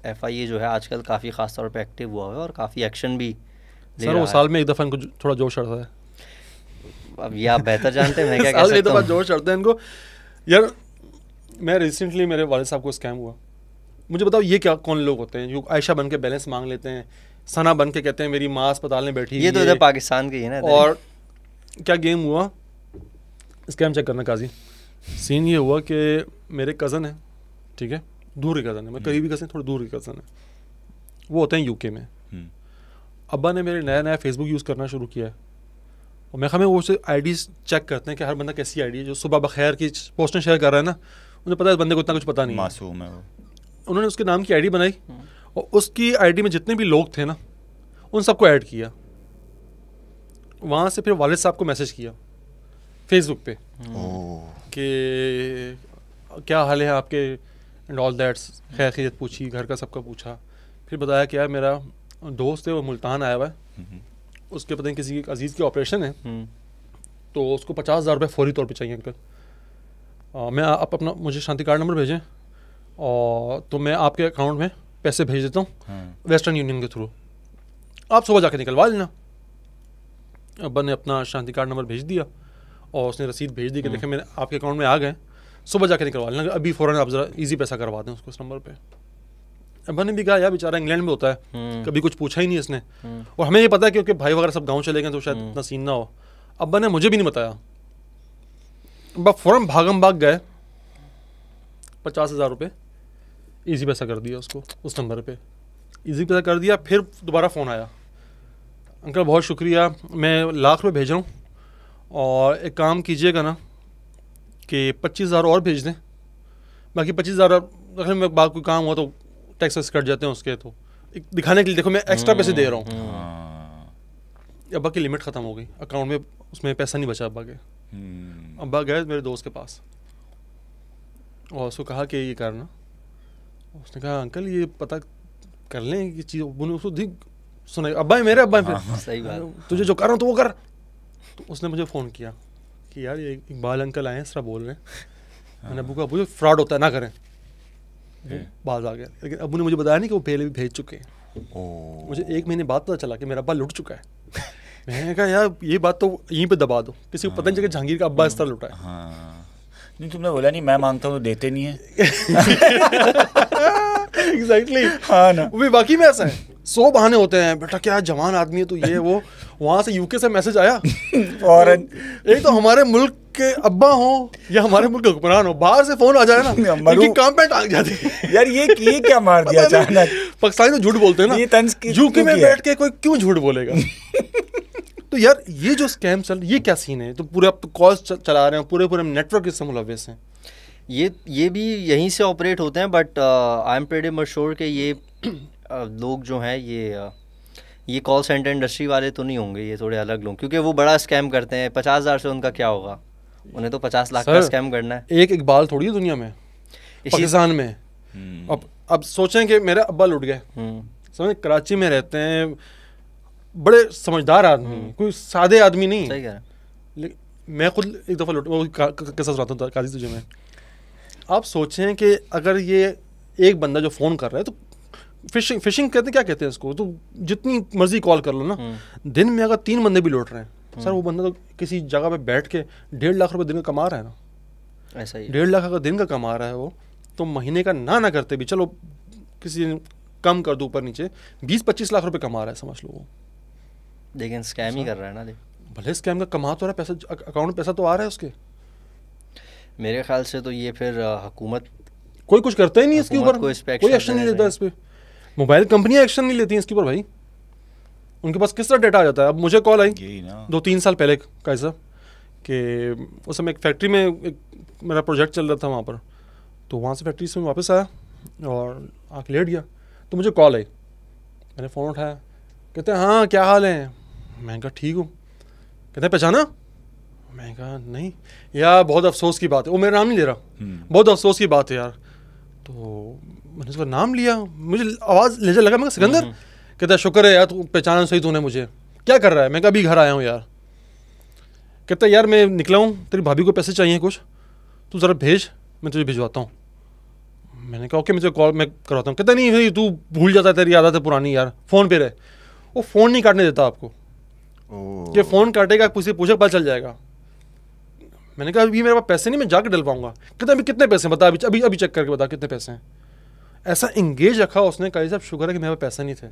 Speaker 1: एफ आई ए जो है आजकल काफ़ी ख़ास तौर पर एक्टिव हुआ है और काफ़ी एक्शन भी सर वो साल
Speaker 2: में एक दफ़ा इनको थोड़ा जोश चढ़ता है अब ये आप बेहतर जानते हैं मैं क्या साल एक दफ़ा जोश चढ़ता है इनको यार मैं रिसेंटली मेरे वाले साहब को स्कैम हुआ मुझे बताओ ये क्या कौन लोग होते हैं जो आयशा बन के बैलेंस मांग लेते हैं सना बन के कहते हैं मेरी माँ अस्पताल में बैठी ये तो इधर पाकिस्तान की है ना और क्या गेम हुआ स्कैम चेक करना काजी सीन ये हुआ कि मेरे कज़न है ठीक है दूर के कज़न है मैं करीबी कज़न थोड़ा दूर के कज़न है वो होते हैं यूके में अबा ने मेरे नया नया फेसबुक यूज़ करना शुरू किया है और मैं हमें वो से आईडीज़ चेक करते हैं कि हर बंदा कैसी आईडी है जो सुबह बखैर की पोस्टें शेयर कर रहा है ना उन्हें पता है बंदे को इतना कुछ पता नहीं मासूम है वो उन्होंने उसके नाम की आईडी बनाई हम्म। और उसकी आईडी में जितने भी लोग थे ना उन सबको ऐड किया वहाँ से फिर वालिद साहब को मैसेज किया फेसबुक पे हम्म। हम्म। कि क्या हाल है आपके एंड ऑल दैट्स खैर खैरियत पूछी घर का सबका पूछा फिर बताया क्या मेरा दोस्त है वो मुल्तान आया हुआ है उसके पता नहीं किसी के अजीज़ के ऑपरेशन है हम्म। तो उसको पचास हज़ार रुपये फौरी तौर पर चाहिए अंकल मैं आप अपना मुझे शांति कार्ड नंबर भेजें और तो मैं आपके अकाउंट में पैसे भेज देता हूँ हाँ। वेस्टर्न यूनियन के थ्रू आप सुबह जाकर निकलवा लेना अब्बा ने अपना शांति कार्ड नंबर भेज दिया और उसने रसीद भेज दी कि हम्म। देखें मेरे आपके अकाउंट में आ गए सुबह जाके निकलवा लेना अभी फ़ौरन आप ज़रा ईजी पैसा करवा दें उसको उस नंबर पर मैंने भी कहा यार बेचारा इंग्लैंड में होता है हम्म। कभी कुछ पूछा ही नहीं इसने हम्म। और हमें ये पता है क्योंकि भाई वगैरह सब गाँव चले गए तो शायद हम्म। इतना सीन ना हो अब्बा ने मुझे भी नहीं बताया अब फ़ौरन भागम भाग गए पचास हज़ार रुपये ईजी पैसा कर दिया उसको उस नंबर पे ईजी पैसा कर दिया फिर दोबारा फ़ोन आया अंकल बहुत शुक्रिया मैं लाख रुपये भेज रहा हूँ और एक काम कीजिएगा ना कि पच्चीस हज़ार और भेज दें बाकी पच्चीस हज़ार अगर मैं बात कोई काम हुआ तो टैक्सेस कट जाते हैं उसके तो दिखाने के लिए देखो मैं एक्स्ट्रा पैसे दे रहा हूँ अब्बा की लिमिट ख़त्म हो गई अकाउंट में उसमें पैसा नहीं बचा अब्बा हम्म। के अब्बा गए मेरे दोस्त के पास और उसको कहा कि ये करना उसने कहा अंकल ये पता कर लें कि चीज़ उसको दी सुना अब्बा मेरे अब्बा फिर हाँ, हाँ, सही बात तुझे जो कर रहा हूँ तो वो कर तो उसने मुझे फ़ोन किया कि यार ये इकबाल अंकल आए हैं सरा बोल रहे हैं मैंने हाँ। अबू का अबू फ्रॉड होता है ना करें बाज आ गया लेकिन अबू ने मुझे बताया नहीं कि वो पहले भी भेज चुके हैं मुझे एक महीने बाद पता चला कि मेरा अब्बा लुट चुका है मैंने कहा यार ये बात तो यहीं पे दबा दो किसी को पता नहीं चला हाँ। जहांगीर का अब्बा इस तरह लुटा है हाँ। नहीं तुमने बोला नहीं मैं मांगता हूँ तो देते नहीं है एग्जैक्टली exactly. हाँ ना वो भी बाकी में ऐसा है सौ बहाने होते हैं बेटा क्या जवान आदमी है तो ये वो वहाँ से यूके से मैसेज आया और एक तो हमारे मुल्क के अब्बा हो या हमारे मुल्क के हुक्मरान हो बाहर से फोन आ जाए ना इनकी काम पे टांग जाते यार ये ये क्या मार दिया अचानक पाकिस्तानी तो झूठ बोलते हैं ना यूके में बैठ के कोई क्यों झूठ बोलेगा तो यार ये जो स्कैम चल ये क्या सीन है तो पूरे आप कॉल तो चला रहे हैं पूरे पूरे नेटवर्क इससे
Speaker 1: मुलविस हैं ये ये भी यहीं से ऑपरेट होते हैं but I am pretty much sure के ये uh, लोग जो हैं ये uh, ये कॉल सेंटर इंडस्ट्री वाले तो नहीं होंगे ये थोड़े अलग लोग क्योंकि वो बड़ा स्कैम करते हैं पचास हज़ार से उनका क्या होगा उन्हें तो पचास लाख का स्कैम करना
Speaker 2: है एक इकबाल थोड़ी है दुनिया में पाकिस्तान में हम्म। अब अब सोचें कि मेरा अब्बा लुट गए हम्म। समझ कराची में रहते हैं बड़े समझदार आदमी हम्म। कोई सादे आदमी नहीं सही कह मैं खुद एक दफ़ा लुट कैसा सुनाता हूँ काजी तुझे मैं आप सोचें कि अगर ये एक बंदा जो फ़ोन कर रहा है तो फिशिंग फिशिंग कहते हैं क्या कहते हैं इसको तो जितनी मर्जी कॉल कर लो ना हम्म। दिन में अगर तीन बंदे भी लौट रहे हैं हम्म। सर वो बंदा तो किसी जगह पे बैठ के डेढ़ लाख रुपए दिन का कमा रहा है
Speaker 1: ना ऐसा ही डेढ़
Speaker 2: लाख अगर दिन का कमा रहा है वो तो महीने का ना ना करते भी चलो किसी दिन कम कर दो ऊपर नीचे बीस पच्चीस लाख रुपए कमा रहा है समझ लो वो लेकिन
Speaker 1: स्कैम ही कर रहा है ना
Speaker 2: भले स्कैम का कमा तो रहा है पैसा अकाउंट में पैसा तो आ रहा है उसके
Speaker 1: मेरे ख्याल से तो ये फिर हुकूमत कोई कुछ करता ही नहीं इसके ऊपर कोई एक्शन नहीं लेता इस
Speaker 2: पर मोबाइल कंपनियां एक्शन नहीं लेती इसके ऊपर भाई उनके पास किस तरह डेटा आ जाता है अब मुझे कॉल आई दो तीन साल पहले का ऐसा कि उस समय एक फैक्ट्री में एक मेरा प्रोजेक्ट चल रहा था वहाँ पर तो वहाँ से फैक्ट्री से वापस आया और आके लेट गया तो मुझे कॉल आई मैंने फ़ोन उठाया कहते हैं हाँ क्या हाल है मैंने कहा ठीक हूँ कहते हैं पहचाना मैंने कहा नहीं यार बहुत अफसोस की बात है वो मेरा नाम नहीं ले रहा हम्म। बहुत अफसोस की बात है यार तो मैंने उसका नाम लिया मुझे आवाज़ लेजा लगा मैं सिकंदर हम्म, हम्म। कहता शुक्र है यार तू पहचान सही तूने मुझे क्या कर रहा है मैं कभी घर आया हूँ यार कहता यार मैं निकला हूँ तेरी भाभी को पैसे चाहिए कुछ तू ज़रा भेज मैं तुझे भिजवाता हूँ मैंने कहा ओके मुझे कॉल मैं करवाता हूँ कहता नहीं भाई तू भूल जाता है तेरी आदत है पुरानी यार फ़ोन पे रहे वो फ़ोन नहीं काटने देता आपको ये फ़ोन काटेगा किसी पूछे पता चल जाएगा मैंने कहा अभी मेरे पास पैसे नहीं मैं जाकर डलवाऊंगा कहते अभी कितने पैसे बता अभी अभी अभी चेक करके बता कितने पैसे हैं ऐसा इंगेज रखा उसने कहा साहब शुक्र है कि मेरे पास पैसे नहीं थे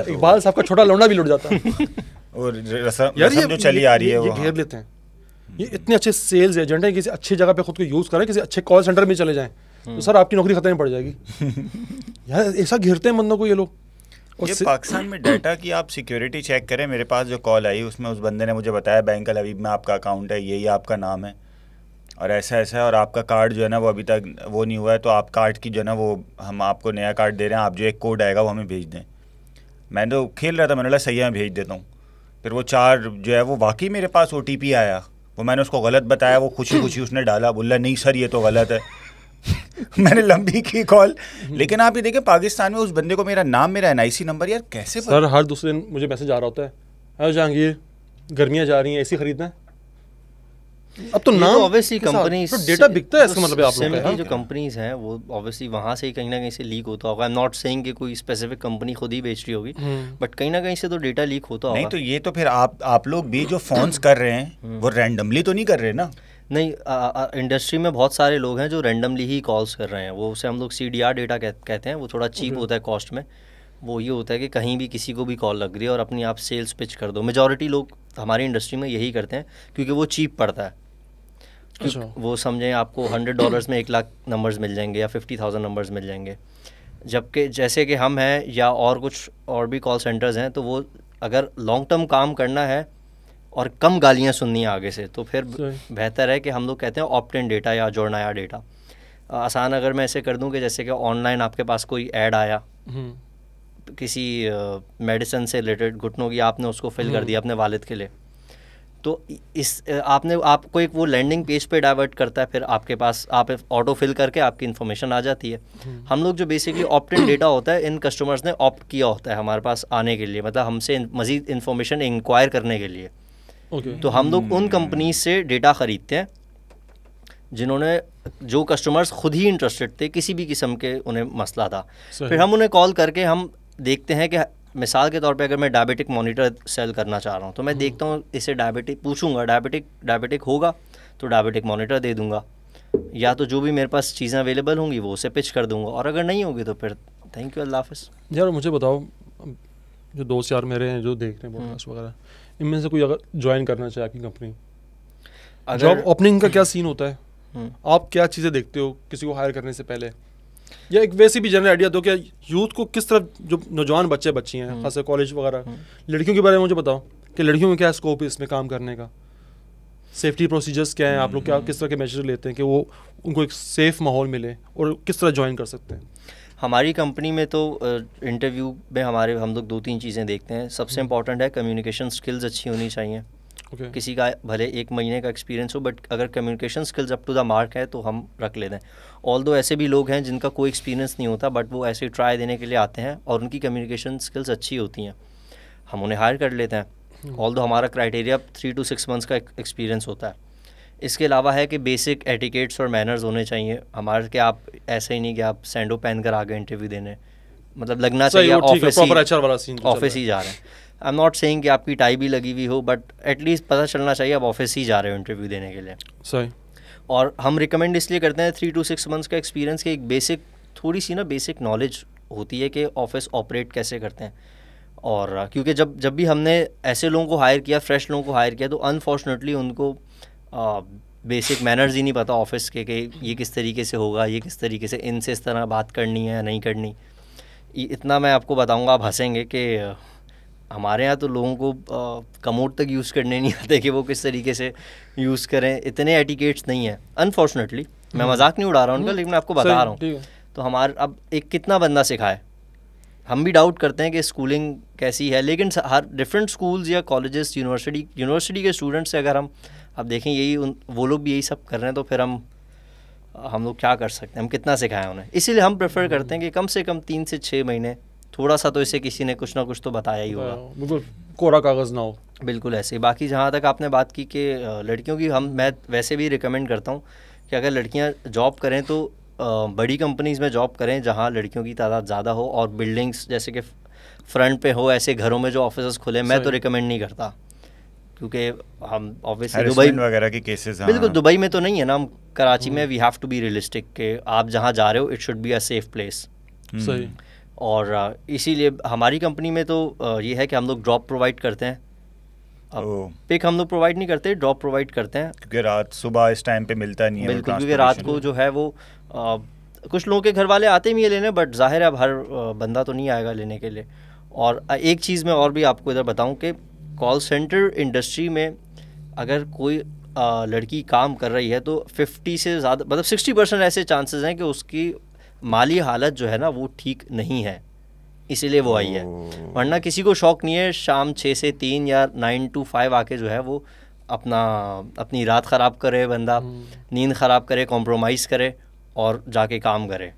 Speaker 2: तो इकबाल साहब का छोटा लौंडा भी लुट जाता
Speaker 3: और यार ये जो चली आ रही है ये घेर हाँ। लेते
Speaker 2: हैं ये इतने अच्छे सेल्स एजेंट हैं किसी अच्छी जगह पे खुद को यूज़ करें किसी अच्छे कॉल सेंटर में चले जाएं तो हम्म। सर आपकी नौकरी खत्म पड़ जाएगी यार ऐसा घेरते हैं बंदों को ये लोग ये पाकिस्तान में
Speaker 3: डाटा की आप सिक्योरिटी चेक करें मेरे पास जो कॉल आई उसमें उस बंदे ने मुझे बताया बैंक अल हबीब में आपका अकाउंट है यही आपका नाम है और ऐसा ऐसा है और आपका कार्ड जो है ना वो अभी तक वो नहीं हुआ है तो आप कार्ड की जो है ना वो हम आपको नया कार्ड दे रहे हैं आप जो एक कोड आएगा वो हमें भेज दें मैं तो खेल रहा था मैंने बोला सही है मैं भेज देता हूँ फिर वो चार जो है वो वाकई मेरे पास ओ आया वो मैंने उसको गलत बताया वो खुशी खुशी उसने डाला बोला नहीं सर ये तो गलत है मैंने लंबी की कॉल लेकिन आप ये देखें
Speaker 2: पाकिस्तान में उस बंदे को मेरा नाम मेरा एन नंबर यार कैसे सर हर दूसरे दिन मुझे मैसेज आ रहा होता है अरे जहांगीर गर्मियाँ जा रही हैं ऐसी खरीदना है अब तो, तो नाम ऑब्वियसली कंपनी तो डेटा बिकता है इसका मतलब आप लोग का हाँ। जो
Speaker 1: कंपनीज हैं वो ऑब्वियसली वहां से ही कहीं ना कहीं से लीक होता होगा आई एम नॉट सेइंग कि कोई स्पेसिफिक कंपनी खुद ही बेच रही होगी बट हम्म। कहीं ना कहीं से तो डेटा लीक होता होगा नहीं तो ये तो
Speaker 3: फिर आप आप लोग भी जो फोन्स कर रहे हैं हम्म। वो रैंडमली तो नहीं कर रहे ना
Speaker 1: नहीं आ, आ, इंडस्ट्री में बहुत सारे लोग हैं जो रेंडमली ही कॉल्स कर रहे हैं वो उसे हम लोग सी डी आर डेटा कह, कहते हैं वो थोड़ा चीप हम्म। होता है कॉस्ट में वो ये होता है कि कहीं भी किसी को भी कॉल लग रही है और अपनी आप सेल्स पिच कर दो मेजोरिटी लोग हमारी इंडस्ट्री में यही करते हैं क्योंकि वो चीप पड़ता है अच्छा। वो समझें आपको हंड्रेड डॉलर्स में एक लाख नंबर्स मिल जाएंगे या फिफ्टी थाउजेंड नंबर्स मिल जाएंगे जबकि जैसे कि हम हैं या और कुछ और भी कॉल सेंटर्स हैं तो वो अगर लॉन्ग टर्म काम करना है और कम गालियाँ सुननी हैं आगे से तो फिर बेहतर है कि हम लोग कहते हैं ऑप्टेन डेटा या जोड़नाया डेटा आसान अगर मैं ऐसे कर दूँ कि जैसे कि ऑनलाइन आपके पास कोई ऐड आया हम्म। किसी मेडिसिन से रिलेटेड घुटनों की आपने उसको फिल कर हम्म। दिया अपने वालिद के लिए तो इस आपने आपको एक वो लैंडिंग पेज पे डाइवर्ट करता है फिर आपके पास आप ऑटो फिल करके आपकी इन्फॉर्मेशन आ जाती है हम्म। हम लोग जो बेसिकली ऑप्टेड डेटा होता है इन कस्टमर्स ने ऑप्ट किया होता है हमारे पास आने के लिए मतलब हमसे मज़ीद इन्फॉर्मेशन इंक्वायर करने के लिए okay. तो हम लोग उन कंपनी hmm. से डेटा ख़रीदते हैं जिन्होंने जो कस्टमर्स खुद ही इंटरेस्टेड थे किसी भी किस्म के उन्हें मसला था फिर हम उन्हें कॉल करके हम देखते हैं कि मिसाल के तौर पे अगर मैं डायबिटिक मॉनिटर सेल करना चाह रहा हूँ तो मैं hmm. देखता हूँ इसे डायबिटिक पूछूंगा डायबिटिक डायबिटिक होगा तो डायबिटिक मॉनिटर दे दूँगा या तो जो भी मेरे पास चीज़ें अवेलेबल होंगी वो उसे पिच कर दूँगा और अगर नहीं होगी तो फिर थैंक यू अल्लाह हाफ
Speaker 2: यार मुझे बताओ जो दोस्त यार मेरे हैं जो देख रहे हैं hmm. वगैरह इनमें से कोई अगर ज्वाइन करना चाहे आपकी कंपनी जॉब ओपनिंग का क्या सीन होता है हम्म। आप क्या चीज़ें देखते हो किसी को हायर करने से पहले या एक वैसे भी जनरल आइडिया दो कि यूथ को किस तरफ जो नौजवान बच्चे बच्ची हैं हम्म। खास कॉलेज वगैरह हम्म। लड़कियों के बारे में मुझे बताओ कि लड़कियों में क्या स्कोप है इसमें काम करने का सेफ्टी प्रोसीजर्स क्या हैं आप लोग क्या किस तरह के मेजर लेते हैं कि वो उनको एक सेफ माहौल मिले और किस तरह ज्वाइन कर सकते हैं
Speaker 1: हमारी कंपनी में तो इंटरव्यू में हमारे हम लोग दो तीन चीज़ें देखते हैं सबसे इम्पॉर्टेंट हम्म। है कम्युनिकेशन स्किल्स अच्छी होनी चाहिए okay. किसी का भले एक महीने का एक्सपीरियंस हो बट अगर communication skills up to the mark है तो हम रख लेते हैं ऑल दो ऐसे भी लोग हैं जिनका कोई एक्सपीरियंस नहीं होता बट वो ऐसे ट्राई देने के लिए आते हैं और उनकी कम्युनिकेशन स्किल्स अच्छी होती हैं हम उन्हें हायर कर लेते हैं ऑल हम्म। दो हमारा criteria three to six months का एक्सपीरियंस होता है इसके अलावा है कि बेसिक एटिकेट्स और मैनर्स होने चाहिए हमारे के आप ऐसे ही नहीं कि आप सैंडो पहन कर आगे इंटरव्यू देने मतलब लगना चाहिए ऑफिस ऑफिस ही तो जा रहे हैं आई एम नॉट सेइंग कि आपकी टाई भी लगी हुई हो बट एटलीस्ट पता चलना चाहिए आप ऑफिस ही जा रहे हो इंटरव्यू देने के लिए सही और हम रिकमेंड इसलिए करते हैं थ्री टू सिक्स मंथ्स का एक्सपीरियंस कि एक बेसिक थोड़ी सी ना बेसिक नॉलेज होती है कि ऑफिस ऑपरेट कैसे करते हैं और क्योंकि जब जब भी हमने ऐसे लोगों को हायर किया फ्रेश लोगों को हायर किया तो अनफॉर्चुनेटली उनको बेसिक मैनर्स ही नहीं पता ऑफिस के कि ये किस तरीके से होगा ये किस तरीके से इनसे इस तरह बात करनी है या नहीं करनी इतना मैं आपको बताऊंगा आप हंसेंगे कि हमारे यहाँ तो लोगों को कमोड तक यूज़ करने नहीं आते कि वो किस तरीके से यूज़ करें इतने एटिकेट्स नहीं हैं अनफॉर्चुनेटली मैं हम्म। मजाक नहीं उड़ा रहा हूँ उनका हम्म। लेकिन मैं आपको बता रहा हूँ तो हमारे अब एक कितना बंदा सिखाए हम भी डाउट करते हैं कि स्कूलिंग कैसी है लेकिन हर डिफरेंट स्कूल्स या कॉलेजेस यूनिवर्सिटी यूनिवर्सिटी के स्टूडेंट्स से अगर हम अब देखें यही उन वो लोग भी यही सब कर रहे हैं तो फिर हम हम लोग क्या कर सकते हैं हम कितना सिखाएं उन्हें इसीलिए हम प्रेफर हम्म। करते हैं कि कम से कम तीन से छः महीने थोड़ा सा तो इसे किसी ने कुछ ना कुछ तो बताया ही होगा हाँ, बिल्कुल कोरा कागज़ ना हो बिल्कुल ऐसे ही बाकी जहाँ तक आपने बात की कि लड़कियों की हम मैं वैसे भी रिकमेंड करता हूँ कि अगर लड़कियाँ जॉब करें तो बड़ी कंपनीज़ में जॉब करें जहाँ लड़कियों की तादाद ज़्यादा हो और बिल्डिंग्स जैसे कि फ्रंट पे हो ऐसे घरों में जो ऑफिस खुले मैं तो रिकमेंड नहीं करता क्योंकि हम ऑब्वियसली दुबई वगैरह के केसेस हाँ। बिल्कुल दुबई में तो नहीं है ना हम कराची में we have to be realistic के आप जहाँ जा रहे हो it should be a safe place सही और इसीलिए हमारी कंपनी में तो ये है कि हम लोग ड्रॉप प्रोवाइड करते हैं पिक हम लोग प्रोवाइड नहीं करते ड्रॉप प्रोवाइड करते हैं क्योंकि रात सुबह इस टाइम पे मिलता नहीं है बिल्कुल क्योंकि रात को जो है वो कुछ लोगों के घर वाले आते भी है लेने बट जाहिर है अब हर बंदा तो नहीं आएगा लेने के लिए और एक चीज़ मैं और भी आपको इधर बताऊं कि कॉल सेंटर इंडस्ट्री में अगर कोई आ, लड़की काम कर रही है तो 50 से ज़्यादा मतलब 60 परसेंट ऐसे चांसेस हैं कि उसकी माली हालत जो है ना वो ठीक नहीं है इसीलिए वो आई है वरना किसी को शौक नहीं है शाम छः से तीन या नाइन टू फाइव आके जो है वो अपना अपनी रात ख़राब करे बंदा हम्म। नींद ख़राब करे कॉम्प्रोमाइज़ करे और जाके काम करे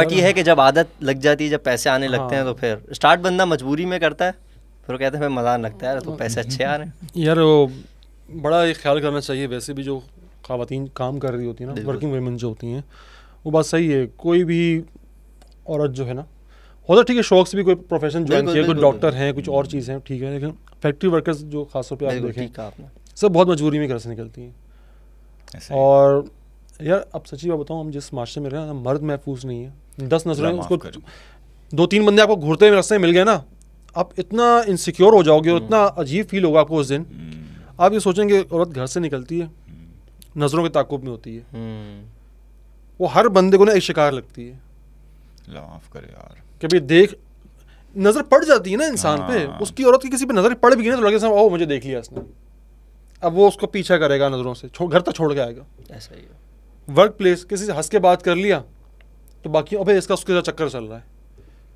Speaker 1: बट ये है कि जब आदत लग जाती है जब पैसे आने हाँ। लगते हैं हाँ। तो फिर स्टार्ट बंदा मजबूरी में करता है फिर कहते हैं मज़ा लगता है तो हाँ। पैसे अच्छे आ रहे
Speaker 2: हैं यार वो बड़ा ये ख्याल करना चाहिए वैसे भी जो खातन काम कर रही होती हैं ना वर्किंग वेमेन जो होती हैं वो बात सही है कोई भी औरत जो है ना होता ठीक है शौक से भी कोई प्रोफेशन ज्वाइन किया कोई डॉक्टर हैं कुछ और चीज़ें ठीक है लेकिन फैक्ट्री वर्कर्स जो खासतौर पर आप देखें सब बहुत मजबूरी में घर से निकलती हैं और यार अब सच्ची बात बताऊँ हम जिस माशरे में रहें मर्द महफूज नहीं है दस नजरें उसको दो तीन बंदे आपको घूरते हुए रस्ते मिल गए ना आप इतना इनसिक्योर हो जाओगे और इतना हम्म। अजीब फील होगा आपको उस दिन हम्म। आप ये सोचेंगे औरत घर से निकलती है हम्म। नज़रों के ताकुब में होती है वो हर बंदे को ना एक शिकार लगती है
Speaker 3: माफ करे यार
Speaker 2: कभी देख नज़र पड़ जाती है ना इंसान पे हाँ। उसकी औरत की किसी पे नज़र पड़ भी ना तो लगे ओ मुझे देख लिया इसने अब वो उसको पीछा करेगा नज़रों से घर तक तो छोड़ के आएगा ऐसा ही वर्क प्लेस किसी से हंस के बात कर लिया तो बाकी अबे इसका उसके साथ चक्कर चल रहा है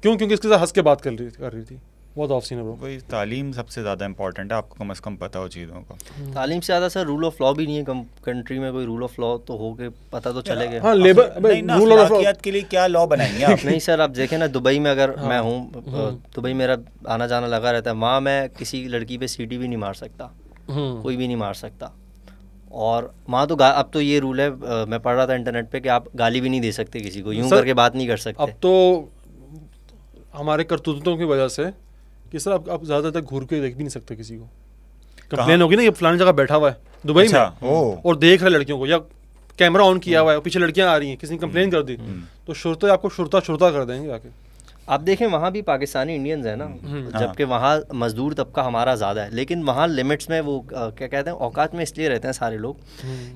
Speaker 1: क्यों क्योंकि इसके साथ हंस के बात कर रही कर रही थी बहुत ऑफ सीन
Speaker 2: है कोई तालीम सबसे ज़्यादा
Speaker 3: इंपॉर्टेंट है आपको कम अज़ कम पता हो चीज़ों को
Speaker 1: hmm. तालीम से ज़्यादा सर रूल ऑफ लॉ भी नहीं है कंट्री में कोई रूल ऑफ लॉ तो हो के पता तो चले गए हाँ लेबर रूल ऑफ
Speaker 3: के लिए क्या लॉ बनाएंगे
Speaker 1: आप नहीं सर आप देखें ना दुबई में अगर हाँ। मैं हूँ hmm. दुबई मेरा आना जाना लगा रहता है वहाँ मैं किसी लड़की पर सीटी भी नहीं मार सकता hmm. कोई भी नहीं मार सकता और वहाँ तो अब तो ये रूल है मैं पढ़ रहा था इंटरनेट पे कि आप गाली भी नहीं दे सकते किसी को यूं करके बात नहीं कर सकते अब तो
Speaker 2: हमारे करतूतों की वजह से कि सर आप, आप ज़्यादा तक घूर के देख भी नहीं सकते किसी को कंप्लेन होगी ना ये फलानी जगह बैठा हुआ है दुबई अच्छा, में और देख रहे लड़कियों को या
Speaker 1: कैमरा ऑन किया हुआ है पीछे लड़कियां आ रही हैं किसी ने हम्म, कंप्लेन कर दी हम्म।
Speaker 2: तो शुरते तो आपको शुरता शुरता कर देंगे आके
Speaker 1: आप देखें वहाँ भी पाकिस्तानी इंडियंस है ना हम्म। हाँ। जबकि वहाँ मज़दूर तबका हमारा ज़्यादा है लेकिन वहाँ लिमिट्स में वो क्या कहते हैं औकात में इसलिए रहते हैं सारे लोग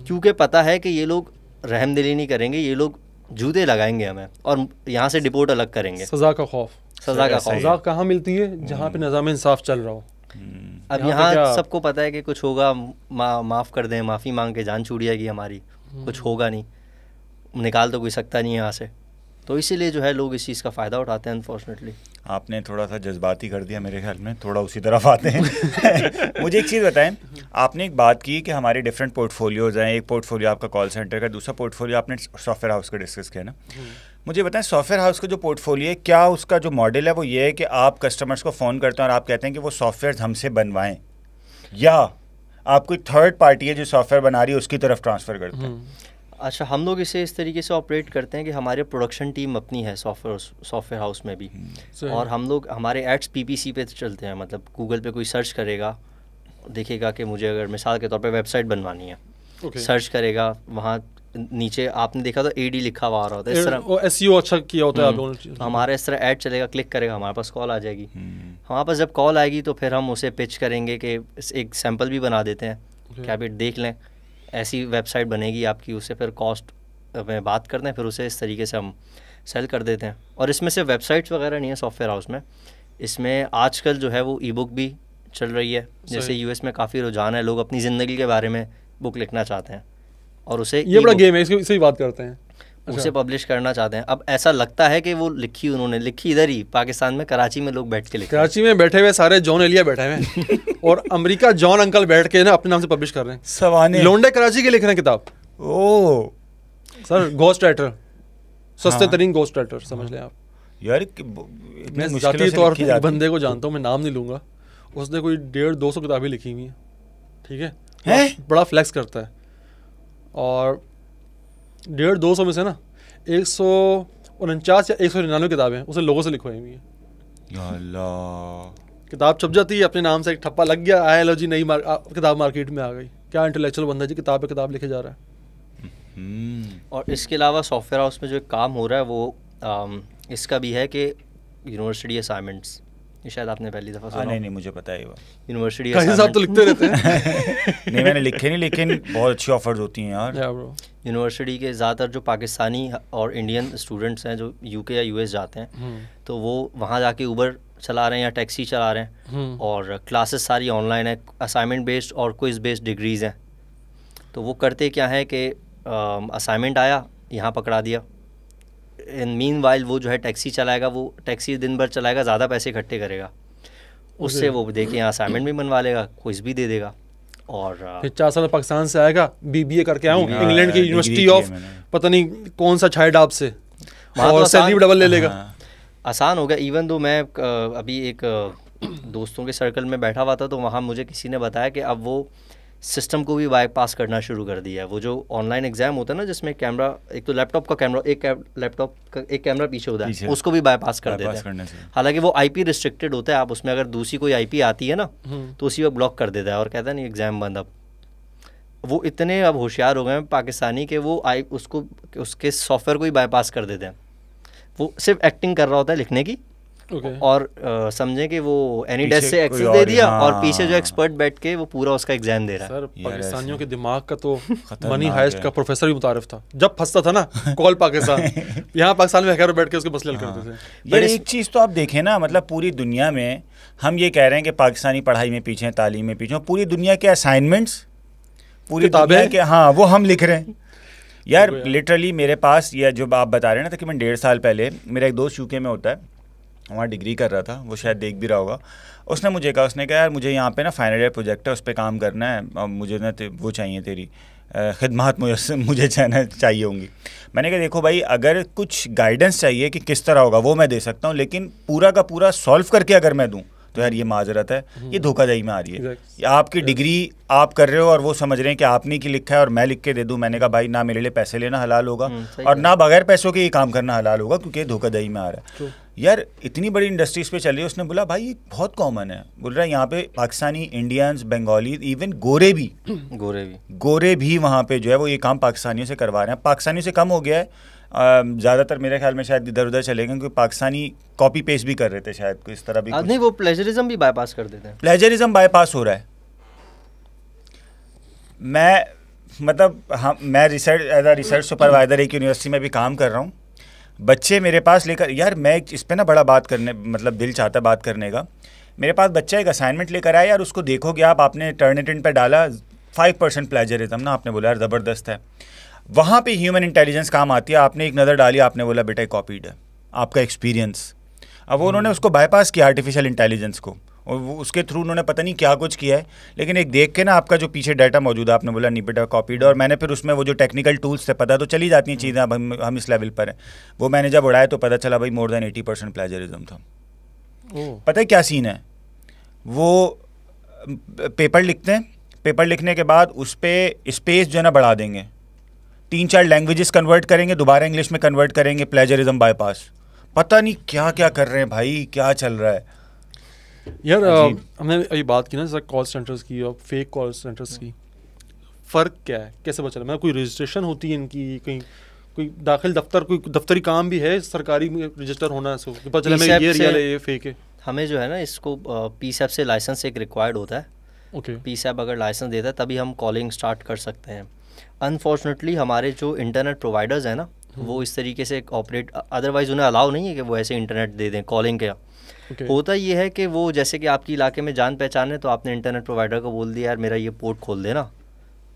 Speaker 1: क्योंकि पता है कि ये लोग रहम दिली नहीं करेंगे ये लोग जूते लगाएंगे हमें और यहाँ से डिपोर्ट अलग करेंगे सज़ा का खौफ सजा का सजा
Speaker 2: कहाँ मिलती है जहाँ पे हम्म। निज़ाम इंसाफ चल रहा हो हम्म। अब यहाँ
Speaker 1: सबको पता है कि कुछ होगा मा, माफ़ कर दें माफ़ी मांग के जान छूट जाएगी हमारी हम्म। कुछ होगा नहीं निकाल तो कोई सकता नहीं है यहाँ से तो इसीलिए जो है लोग इस चीज़ का फ़ायदा उठाते हैं अनफॉर्चुनेटली
Speaker 3: आपने थोड़ा सा जज्बाती कर दिया मेरे ख्याल में थोड़ा उसी तरफ आते हैं मुझे एक चीज़ बताएं आपने एक बात की कि हमारे डिफरेंट पोर्टफोलियोज़ हैं एक पोर्टफोलियो आपका कॉल सेंटर का दूसरा पोर्टफोलियो आपने सॉफ्टवेयर हाउस का डिस्कस किया ना मुझे बताएं सॉफ्टवेयर हाउस का जो पोर्टफोलियो है क्या उसका जो मॉडल है वो ये है कि आप कस्टमर्स को फ़ोन करते हैं और आप कहते हैं कि वो सॉफ्टवेयर हमसे बनवाएं या आप कोई थर्ड पार्टी है जो सॉफ्टवेयर बना रही है उसकी तरफ ट्रांसफ़र करते हैं
Speaker 1: हम्म। अच्छा हम लोग इसे इस तरीके से ऑपरेट करते हैं कि हमारे प्रोडक्शन टीम अपनी है सॉफ्टवेयर सॉफ्टवेयर हाउस में भी हम्म। और हम लोग हमारे एड्स पीपीसी पे चलते हैं मतलब गूगल पे कोई सर्च करेगा देखेगा कि मुझे अगर मिसाल के तौर पे वेबसाइट बनवानी है सर्च करेगा वहाँ नीचे आपने देखा तो ए डी लिखा हुआ रहा होता है इस तरह
Speaker 2: एस यू e अच्छा किया होता है हम्म। हमारा
Speaker 1: इस तरह ऐड चलेगा क्लिक करेगा हमारे पास कॉल आ जाएगी हम्म। हमारे पास जब कॉल आएगी तो फिर हम उसे पिच करेंगे कि एक सैम्पल भी बना देते हैं क्या भी देख लें ऐसी वेबसाइट बनेगी आपकी उसे फिर कॉस्ट में बात करते हैं फिर उसे इस तरीके से हम सेल कर देते हैं और इसमें से वेबसाइट्स वगैरह नहीं है सॉफ्टवेयर हाउस में इसमें आजकल जो है वो ई बुक भी चल रही है जैसे यूएस में काफ़ी रुझान है लोग अपनी ज़िंदगी के बारे में बुक लिखना चाहते हैं और उसे ये बड़ा गेम
Speaker 2: है इसकी ही बात करते हैं
Speaker 1: अच्छा। उसे पब्लिश करना चाहते हैं अब ऐसा लगता है कि वो लिखी उन्होंने लिखी इधर ही पाकिस्तान में कराची में लोग बैठ के लिखे
Speaker 2: कराची में बैठे हुए सारे जॉन एलिया बैठे हुए और अमेरिका जॉन अंकल बैठ के ना अपने नाम से पब्लिश कर रहे हैं सवाने लोंडे कराची के लिख रहे हैं किताब ओ सर गोस्ट राइटर सस्ते हाँ। तरीन गोस्ट राइटर समझ लें आप यार मैं जाती तौर पर बंदे को जानता हूँ मैं नाम नहीं लूँगा उसने कोई डेढ़ दो सौ किताबें लिखी हुई हैं ठीक है बड़ा फ्लैक्स करता है और डेढ़ दो सौ में से ना एक सौ उनचास या एक सौ निन्यानवे किताबें उसे लोगों से लिखवाई हुई हैं किताब छप जाती है अपने नाम से एक ठप्पा लग गया आया लो जी नई मार, किताब मार्केट में आ गई क्या इंटेलेक्चुअल बंदा जी किताब पे किताब लिखे जा रहा है
Speaker 1: हम्म। और इसके अलावा सॉफ्टवेयर हाउस में जो काम हो रहा है वो आ, इसका भी है कि यूनिवर्सिटी असाइनमेंट्स शायद आपने पहली दफ़ा सुना हाँ, नहीं नहीं मुझे पता है यूनिवर्सिटी साहब तो लिखते रहते हैं नहीं मैंने लिखे नहीं लेकिन बहुत अच्छी ऑफर्स होती हैं यार यूनिवर्सिटी के ज़्यादातर जो पाकिस्तानी और इंडियन स्टूडेंट्स हैं जो यूके या यूएस जाते हैं हम्म। तो वो वहाँ जाके ऊबर चला रहे हैं या टैक्सी चला रहे हैं हम्म। और क्लासेस सारी ऑनलाइन है असाइनमेंट बेस्ड और क्विज बेस्ड डिग्रीज़ हैं तो वो करते क्या है कि असाइनमेंट आया यहाँ पकड़ा दिया एंड मीन वाइल वो जो है टैक्सी चलाएगा वो टैक्सी दिन भर चलाएगा ज़्यादा पैसे इकट्ठे करेगा उससे वो देखिए यहाँ असाइनमेंट भी बनवा लेगा कुछ भी दे देगा और फिर
Speaker 2: चार साल पाकिस्तान से आएगा बीबीए करके आऊँ इंग्लैंड की यूनिवर्सिटी ऑफ पता नहीं कौन सा छाए डाब से तो सैलरी डबल ले लेगा हाँ।
Speaker 1: आसान हो गया इवन दो मैं अभी एक दोस्तों के सर्कल में बैठा हुआ था तो वहाँ मुझे किसी ने बताया कि अब वो सिस्टम को भी बाईपास करना शुरू कर दिया है वो जो ऑनलाइन एग्जाम होता है ना जिसमें कैमरा एक तो लैपटॉप का कैमरा एक लैपटॉप का एक कैमरा पीछे होता है उसको भी बाईपास कर देते हैं हालांकि वो आईपी रिस्ट्रिक्टेड होता है आप उसमें अगर दूसरी कोई आईपी आती है ना हम्म। तो उसी पर ब्लॉक कर देता है और कहता है नहीं एग्जाम बंद अब वो इतने अब होशियार हो गए हैं पाकिस्तानी के वो आई उसको उसके सॉफ्टवेयर को ही बाईपास कर देते हैं वो सिर्फ एक्टिंग कर रहा होता है लिखने की okay. और समझे कि वो एनी डेस्क से एक्सेस दे दिया हाँ। और पीछे जो एक्सपर्ट बैठ के वो पूरा उसका एग्जाम दे रहा है सर पाकिस्तानियों के
Speaker 2: दिमाग का तो मनी हाइस्ट का प्रोफेसर भी मुतारफ था जब फंसता था ना कॉल पाकिस्तान यहाँ पाकिस्तान में हैकर बैठ के उसके मसले हल हाँ। करते थे
Speaker 3: यार एक चीज़ तो आप देखें ना मतलब पूरी दुनिया में हम ये कह रहे हैं कि पाकिस्तानी पढ़ाई में पीछे तालीम में पीछे पूरी दुनिया के असाइनमेंट्स पूरी दुनिया के हाँ वो हम लिख रहे हैं यार लिटरली मेरे पास या जो आप बता रहे हैं ना तकरीबन डेढ़ साल पहले मेरा एक दोस्त यूके में होता है वहाँ डिग्री कर रहा था वो शायद देख भी रहा होगा उसने मुझे कहा उसने कहा यार मुझे यहाँ पे ना फाइनल ईयर प्रोजेक्ट है उस पर काम करना है और मुझे ना वो चाहिए तेरी खदमात मुझे मुझे चाहिए होंगी मैंने कहा देखो भाई अगर कुछ गाइडेंस चाहिए कि किस तरह होगा वो मैं दे सकता हूँ लेकिन पूरा का पूरा सॉल्व करके अगर मैं दूँ तो यार ये माजरत है हम्म। ये धोखाधड़ी में आ रही है आपकी डिग्री आप कर रहे हो और वो समझ रहे हैं कि आपने की लिखा है और मैं लिख के दे दूँ मैंने कहा भाई ना मेरे लिए पैसे लेना हलाल होगा हम्म, और ना बगैर पैसों के ये काम करना हलाल होगा क्योंकि ये धोखाधड़ी में आ रहा है यार इतनी बड़ी इंडस्ट्रीज पे चल रही है उसने बोला भाई ये बहुत कॉमन है बोल रहा है यहाँ पे पाकिस्तानी इंडियंस बंगाली इवन गोरे भी
Speaker 1: गोरे भी
Speaker 3: गोरे भी वहाँ पे जो है वो ये काम पाकिस्तानियों से करवा रहे हैं पाकिस्तानियों से कम हो गया है ज़्यादातर मेरे ख्याल में शायद इधर उधर चले गए क्योंकि पाकिस्तानी कॉपी पेस्ट भी कर रहे थे शायद इस तरह भी हाँ, नहीं
Speaker 1: वो प्लेजरिज्म भी बाईपास कर देते हैं प्लेजरिज्म बाईपास हो
Speaker 3: रहा है मैं मतलब हम हाँ, मैं research as a research supervisor एक यूनिवर्सिटी में भी काम कर रहा हूँ बच्चे मेरे पास लेकर यार मैं इस पर ना बड़ा बात करने मतलब दिल चाहता बात करने का मेरे पास बच्चा एक असाइनमेंट लेकर आया यार उसको कि आप आपने टर्निटिन पर डाला फाइव परसेंट प्लेजरिज्म ना आपने बोला यार ज़बरदस्त है वहाँ पे ह्यूमन इंटेलिजेंस काम आती है आपने एक नज़र डाली आपने बोला बेटा कॉपीड है आपका एक्सपीरियंस अब वो उन्होंने हम्म। उसको बाईपास किया आर्टिफिशियल इंटेलिजेंस को और वो उसके थ्रू उन्होंने पता नहीं क्या कुछ किया है लेकिन एक देख के ना आपका जो पीछे डाटा मौजूद है आपने बोला नहीं बेटा कॉपीड और मैंने फिर उसमें वो जो टेक्निकल टूल्स थे पता तो चली जाती हैं हम्म। चीज़ें अब हम हम इस लेवल पर हैं वो मैंने जब उड़ाया तो पता चला भाई more than eighty percent plagiarism था पता है क्या सीन है वो पेपर लिखते हैं पेपर लिखने के बाद उस पर स्पेस जो है ना बढ़ा देंगे तीन चार लैंग्वेजेस कन्वर्ट करेंगे दोबारा इंग्लिश में कन्वर्ट करेंगे प्लेजरिज्म बाईपास पता नहीं क्या क्या कर रहे हैं भाई क्या चल रहा है
Speaker 2: यार हमने अभी बात की ना जैसे कॉल सेंटर्स की और फेक कॉल सेंटर्स की फ़र्क क्या है कैसे बचा मतलब कोई रजिस्ट्रेशन होती है इनकी कहीं कोई दाखिल दफ्तर कोई दफ्तरी काम भी है सरकारी रजिस्टर होना सो पता चला ये रियल है
Speaker 1: ये फेक है हमें जो है ना इसको पी से लाइसेंस एक रिक्वायर्ड होता है ओके पी अगर लाइसेंस देता है तभी हम कॉलिंग स्टार्ट कर सकते हैं अनफॉर्चुनेटली हमारे जो इंटरनेट प्रोवाइडर्स हैं ना हम्म। वो इस तरीके से ऑपरेट अदरवाइज उन्हें अलाउ नहीं है कि वो ऐसे इंटरनेट दे दें कॉलिंग के okay. होता ये है कि वो जैसे कि आपके इलाके में जान पहचान है तो आपने इंटरनेट प्रोवाइडर को बोल दिया यार मेरा ये पोर्ट खोल देना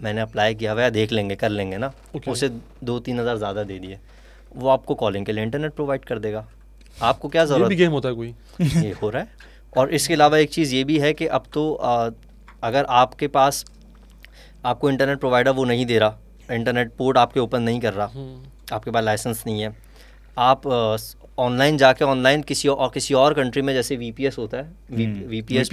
Speaker 1: मैंने अप्लाई किया हुआ देख लेंगे कर लेंगे ना okay. उसे दो तीन हज़ार ज़्यादा दे दिए वो आपको कॉलिंग के लिए इंटरनेट प्रोवाइड कर देगा आपको क्या ज़रूरत गेम होता है कोई ये हो रहा है और इसके अलावा एक चीज़ ये भी है कि अब तो आ, अगर आपके पास आपको इंटरनेट प्रोवाइडर वो नहीं दे रहा इंटरनेट पोर्ट आपके ओपन नहीं कर रहा हम्म। आपके पास लाइसेंस नहीं है आप ऑनलाइन जाके ऑनलाइन किसी और किसी और कंट्री में जैसे वी होता है वी पी एस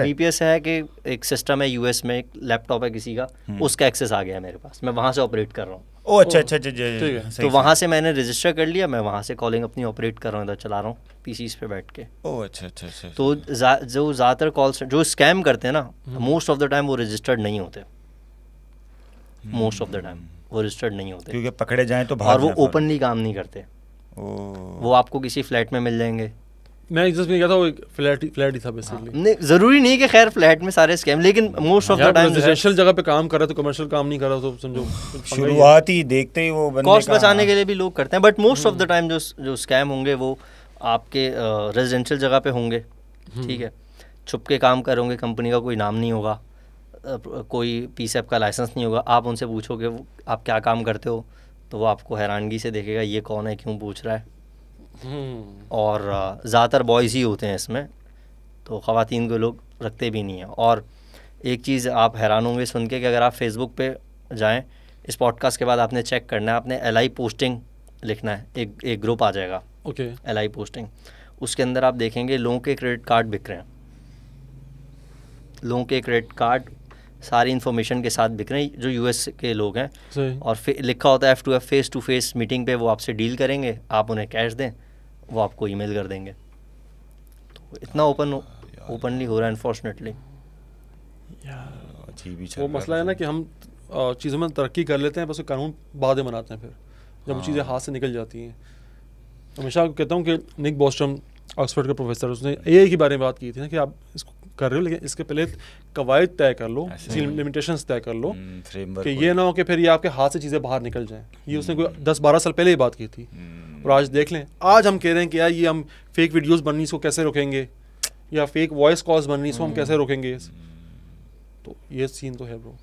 Speaker 1: वीपीएस है कि एक सिस्टम है यूएस में एक लैपटॉप है किसी का हम्म। उसका एक्सेस आ गया है मेरे पास मैं वहाँ से ऑपरेट कर रहा हूँ ओ अच्छा अच्छा अच्छा ठीक अच्छा, तो अच्छा, है तो वहाँ से मैंने रजिस्टर कर लिया मैं वहाँ से कॉलिंग अपनी ऑपरेट कर रहा हूँ चला रहा हूँ पीसीस पे बैठ के ओ अच्छा अच्छा अच्छा तो जो ज़्यादातर कॉल जो स्कैम करते हैं ना मोस्ट ऑफ द टाइम वो रजिस्टर्ड नहीं होते मोस्ट ऑफ द टाइम वो रजिस्टर्ड नहीं होते क्योंकि पकड़े जाएँ तो और वो ओपनली काम नहीं करते वो आपको किसी फ्लैट में मिल जाएंगे
Speaker 2: मैं जस्ट नहीं कहता वो फ्लैट फ्लैट ही था बेसिकली हाँ,
Speaker 1: नहीं जरूरी नहीं कि खैर फ्लैट में सारे स्कैम लेकिन most of the time residential
Speaker 2: जगह पे काम कर रहा तो कमर्शियल काम नहीं कर रहा तो समझो
Speaker 1: शुरुआत ही देखते ही वो कॉस्ट बचाने के लिए भी लोग करते हैं but most of the time जो जो स्कैम होंगे वो आपके रेजिडेंशियल जगह पे होंगे हम्म। ठीक है छुप के काम करोगे कंपनी का कोई नाम नहीं होगा कोई पी का लाइसेंस नहीं होगा आप उनसे पूछोगे आप क्या काम करते हो तो वो आपको हैरानगी से देखेगा ये कौन है क्यों पूछ रहा है हम्म। और ज़्यादातर बॉयज़ ही होते हैं इसमें तो ख़वान को लोग रखते भी नहीं हैं और एक चीज़ आप हैरान होंगे सुन के कि अगर आप फेसबुक पे जाएं इस पॉडकास्ट के बाद आपने चेक करना है आपने एल पोस्टिंग लिखना है एक एक ग्रुप आ जाएगा ओके एल आई पोस्टिंग उसके अंदर आप देखेंगे लोगों के क्रेडिट कार्ड बिक रहे हैं लोगों के क्रेडिट कार्ड सारी इन्फॉर्मेशन के साथ बिक रहे हैं जो यूएस के लोग हैं और लिखा होता है F to F face to face meeting पे वो आपसे डील करेंगे आप उन्हें कैश दें वो आपको ईमेल कर देंगे तो इतना ओपन ओपनली हो रहा है अनफॉर्चुनेटली वो मसला
Speaker 2: है ना कि हम चीज़ों में तरक्की कर लेते हैं बस कानून बाद में बनाते हैं फिर जब हाँ। चीज़ें हाथ से निकल जाती हैं हमेशा कहता हूँ कि निक बॉस्टम ऑक्सफर्ड का प्रोफेसर उसने ए के बारे में बात की थी ना कि आप इसको कर रहे हो लेकिन इसके पहले कवायद तय कर लो लिमिटेशन तय कर लो हम्म, कि ये ना हो कि फिर ये आपके हाथ से चीज़ें बाहर निकल जाएं ये हम्म। उसने कोई दस बारह साल पहले ही बात की थी हम्म। और आज देख लें आज हम कह रहे हैं कि यार ये हम फेक वीडियोस बननी इसको कैसे रोकेंगे या फेक वॉइस
Speaker 1: कॉल्स बननी इसको हम हम्म। कैसे
Speaker 2: रोकेंगे तो ये सीन तो है ब्रो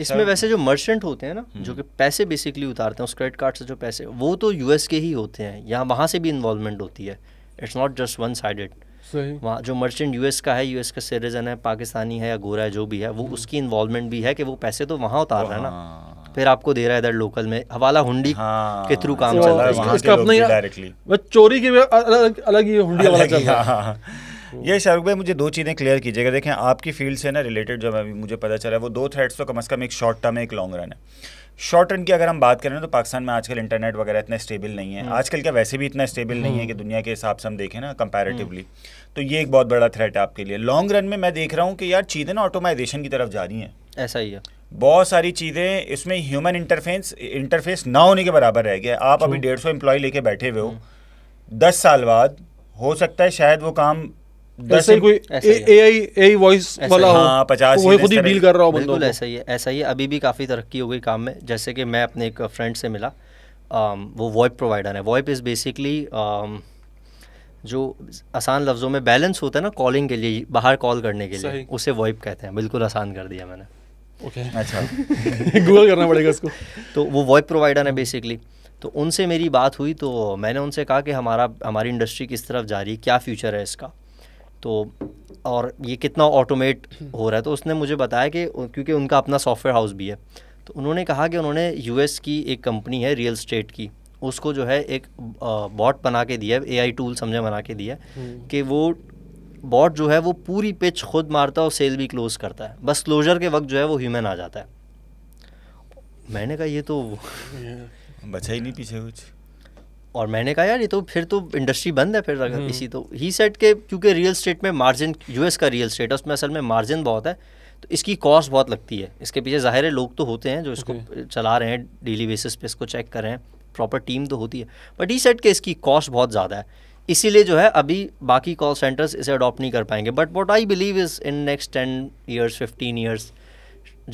Speaker 2: इसमें वैसे जो
Speaker 1: मर्चेंट होते हैं ना हम्म। जो कि पैसे बेसिकली उतारते हैं उस क्रेडिट कार्ड से जो पैसे वो तो यूएस के ही होते हैं यहाँ वहाँ से भी इन्वॉल्वमेंट होती है it's not just one sided वहाँ जो मर्चेंट यूएस का है यूएस का सिटीजन है पाकिस्तानी है या गोरा है जो भी है वो हम्म। उसकी इन्वॉल्वमेंट भी है कि वो पैसे तो वहाँ उतार रहा है ना हाँ। फिर आपको दे रहा है इधर लोकल में हवाला हुंडी हाँ, के थ्रू काम चल रहा है डायरेक्टली
Speaker 3: बस चोरी की अलग ही हुंडी वाला चल रहा है हाँ,
Speaker 1: हाँ।
Speaker 3: ये शाहरुख भाई मुझे दो चीज़ें क्लियर कीजिएगा देखें आपकी फील्ड से ना रिलेटेड जो अभी मुझे पता चला है वो दो थ्रेड्स तो कम से कम एक शॉर्ट टर्म है एक लॉन्ग रन है शॉर्ट रन की अगर हम बात करें तो पाकिस्तान में आजकल इंटरनेट वगैरह इतना स्टेबल नहीं है हम्म। आजकल क्या वैसे भी इतना स्टेबल नहीं है हम्म। कि दुनिया के हिसाब से हम देखें ना कंपेरेटिवली तो ये एक बहुत बड़ा थ्रेट है आपके लिए लॉन्ग रन में मैं देख रहा हूँ कि यार चीज़ें ना ऑटोमाइजेशन की तरफ जा रही हैं ऐसा ही है बहुत सारी चीज़ें इसमें ह्यूमन इंटरफेस इंटरफेस ना होने के बराबर रह गया आप अभी डेढ़ सौ एम्प्लॉय लेके बैठे हुए हो हम्म। दस साल बाद हो सकता है शायद वो काम हाँ,
Speaker 1: पचास तो कर रहा बिल्कुल ऐसा ही है अभी भी काफ़ी तरक्की हो गई काम में जैसे कि मैं अपने एक फ्रेंड से मिला um, वो वॉइप प्रोवाइडर है वॉइप इज़ बेसिकली जो आसान लफ्ज़ों में बैलेंस होता है ना कॉलिंग के लिए बाहर कॉल करने के लिए उसे वॉइप कहते हैं बिल्कुल आसान कर दिया मैंने ओके अच्छा गूगल करना पड़ेगा उसको तो वो वॉइप प्रोवाइडर है बेसिकली तो उनसे मेरी बात हुई तो मैंने उनसे कहा कि हमारा हमारी इंडस्ट्री किस तरफ जा रही है क्या फ्यूचर है इसका तो और ये कितना ऑटोमेट हो रहा है तो उसने मुझे बताया कि क्योंकि उनका अपना सॉफ्टवेयर हाउस भी है तो उन्होंने कहा कि उन्होंने यूएस की एक कंपनी है रियल स्टेट की उसको जो है एक बॉट बना के दिया ए आई टूल समझे बना के दिया हम्म। कि वो बॉट जो है वो पूरी पिच खुद मारता है और सेल भी क्लोज करता है बस क्लोजर के वक्त जो है वो ह्यूमन आ जाता है मैंने कहा ये तो बचा ही नहीं पीछे कुछ और मैंने कहा यार ये तो फिर तो इंडस्ट्री बंद है फिर अगर इसी हम्म। तो ही सेट के क्योंकि रियल स्टेट में मार्जिन यूएस का रियल स्टेट है उसमें असल में मार्जिन बहुत है तो इसकी कॉस्ट बहुत लगती है इसके पीछे ज़ाहिर है लोग तो होते हैं जो इसको चला रहे हैं डेली बेसिस पे इसको चेक कर रहे हैं प्रॉपर टीम तो होती है बट ई सेट के इसकी कॉस्ट बहुत ज़्यादा है इसीलिए जो है अभी बाकी कॉल सेंटर्स इसे अडॉप्ट नहीं कर पाएंगे but what I believe is in next ten years fifteen years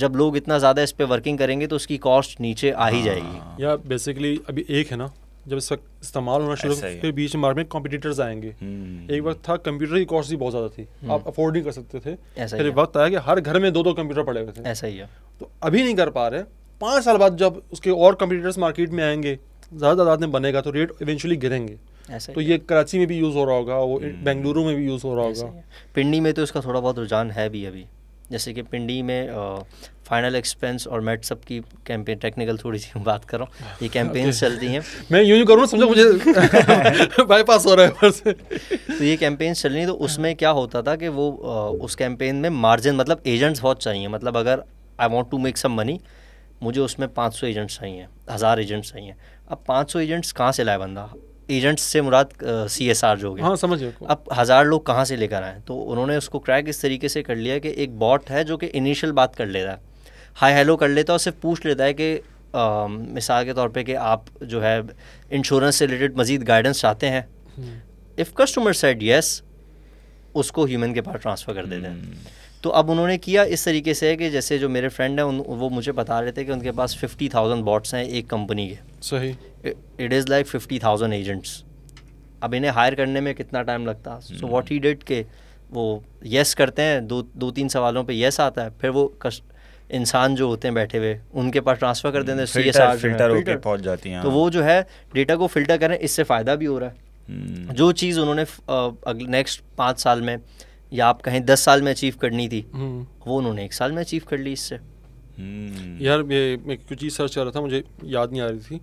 Speaker 1: जब लोग इतना ज़्यादा इस पर वर्किंग करेंगे तो उसकी कॉस्ट नीचे आ ही जाएगी
Speaker 2: हाँ। या बेसिकली अभी एक है ना जब
Speaker 1: इसका इस्तेमाल होना शुरू फिर
Speaker 2: बीच मार्केट में कॉम्पिटिटर्स आएंगे हम्म। एक वक्त था कंप्यूटर की कॉस्ट भी बहुत ज़्यादा थी हम्म। आप अफोर्ड नहीं कर सकते थे फिर वक्त आया कि हर घर में दो दो कंप्यूटर पड़े हुए थे ऐसा ही है तो अभी नहीं कर पा रहे पाँच साल बाद जब उसके और कंप्यूटर्स मार्केट में आएंगे ज़्यादा तादाद में बनेगा तो रेट इवेंचुअली गिरेंगे
Speaker 1: ऐसा तो ये कराची में भी यूज़ हो रहा होगा वो हम्म। बेंगलुरु में भी यूज़ हो रहा होगा पिंडी में तो इसका थोड़ा बहुत रुझान है भी अभी जैसे कि पिंडी में फाइनल एक्सपेंस और मेट सब की कैंपेन टेक्निकल थोड़ी सी बात कर रहा हूँ ये कैंपेन चलती हैं मैं यूँ ही करूँ समझो मुझे बाईपास हो रहा है से तो ये कैंपेन चल रही तो उसमें क्या होता था कि वो उस कैंपेन में मार्जिन मतलब एजेंट्स बहुत चाहिए मतलब अगर I want to make some money मुझे उसमें 500 एजेंट्स चाहिए हज़ार एजेंट्स चाहिए अब 500 एजेंट्स कहाँ से लाए बंदा एजेंट्स से मुराद सी एस आर जो हाँ समझ अब हज़ार लोग कहाँ से लेकर आए तो उन्होंने उसको क्रैक इस तरीके से कर लिया कि एक बॉट है जो कि इनिशियल बात कर लेता है हाई हेलो कर लेता है और सिर्फ पूछ लेता है कि मिसाल के तौर पर कि आप जो है इंश्योरेंस से रिलेटेड मजीद गाइडेंस चाहते हैं इफ़ कस्टमर सेट यस उसको ह्यूमन के पास ट्रांसफ़र कर देते हैं हम्म। तो अब उन्होंने किया इस तरीके से कि जैसे जो मेरे फ्रेंड हैं उन वो मुझे बता रहे थे कि उनके पास फिफ्टी थाउजेंड बॉट्स हैं एक कंपनी के सही it is like fifty thousand agents अब इन्हें हायर करने में कितना टाइम लगता सो वॉट ही डिड के वो येस करते हैं दो दो तीन सवालों पर येस आता है फिर वो कस्ट इंसान जो होते हैं बैठे हुए उनके पास ट्रांसफ़र कर देते हैं सी फिल्टर होकर पहुँच जाती हैं तो वो हाँ। जो है डेटा को फिल्टर करें इससे फ़ायदा भी हो रहा है hmm. जो चीज़ उन्होंने नेक्स्ट पाँच साल में या आप कहें दस साल में अचीव करनी थी हम्म। वो उन्होंने एक साल में अचीव कर ली इससे हम्म। यार ये
Speaker 2: मैं कुछ चीज़ सर्च कर रहा था मुझे याद नहीं आ रही थी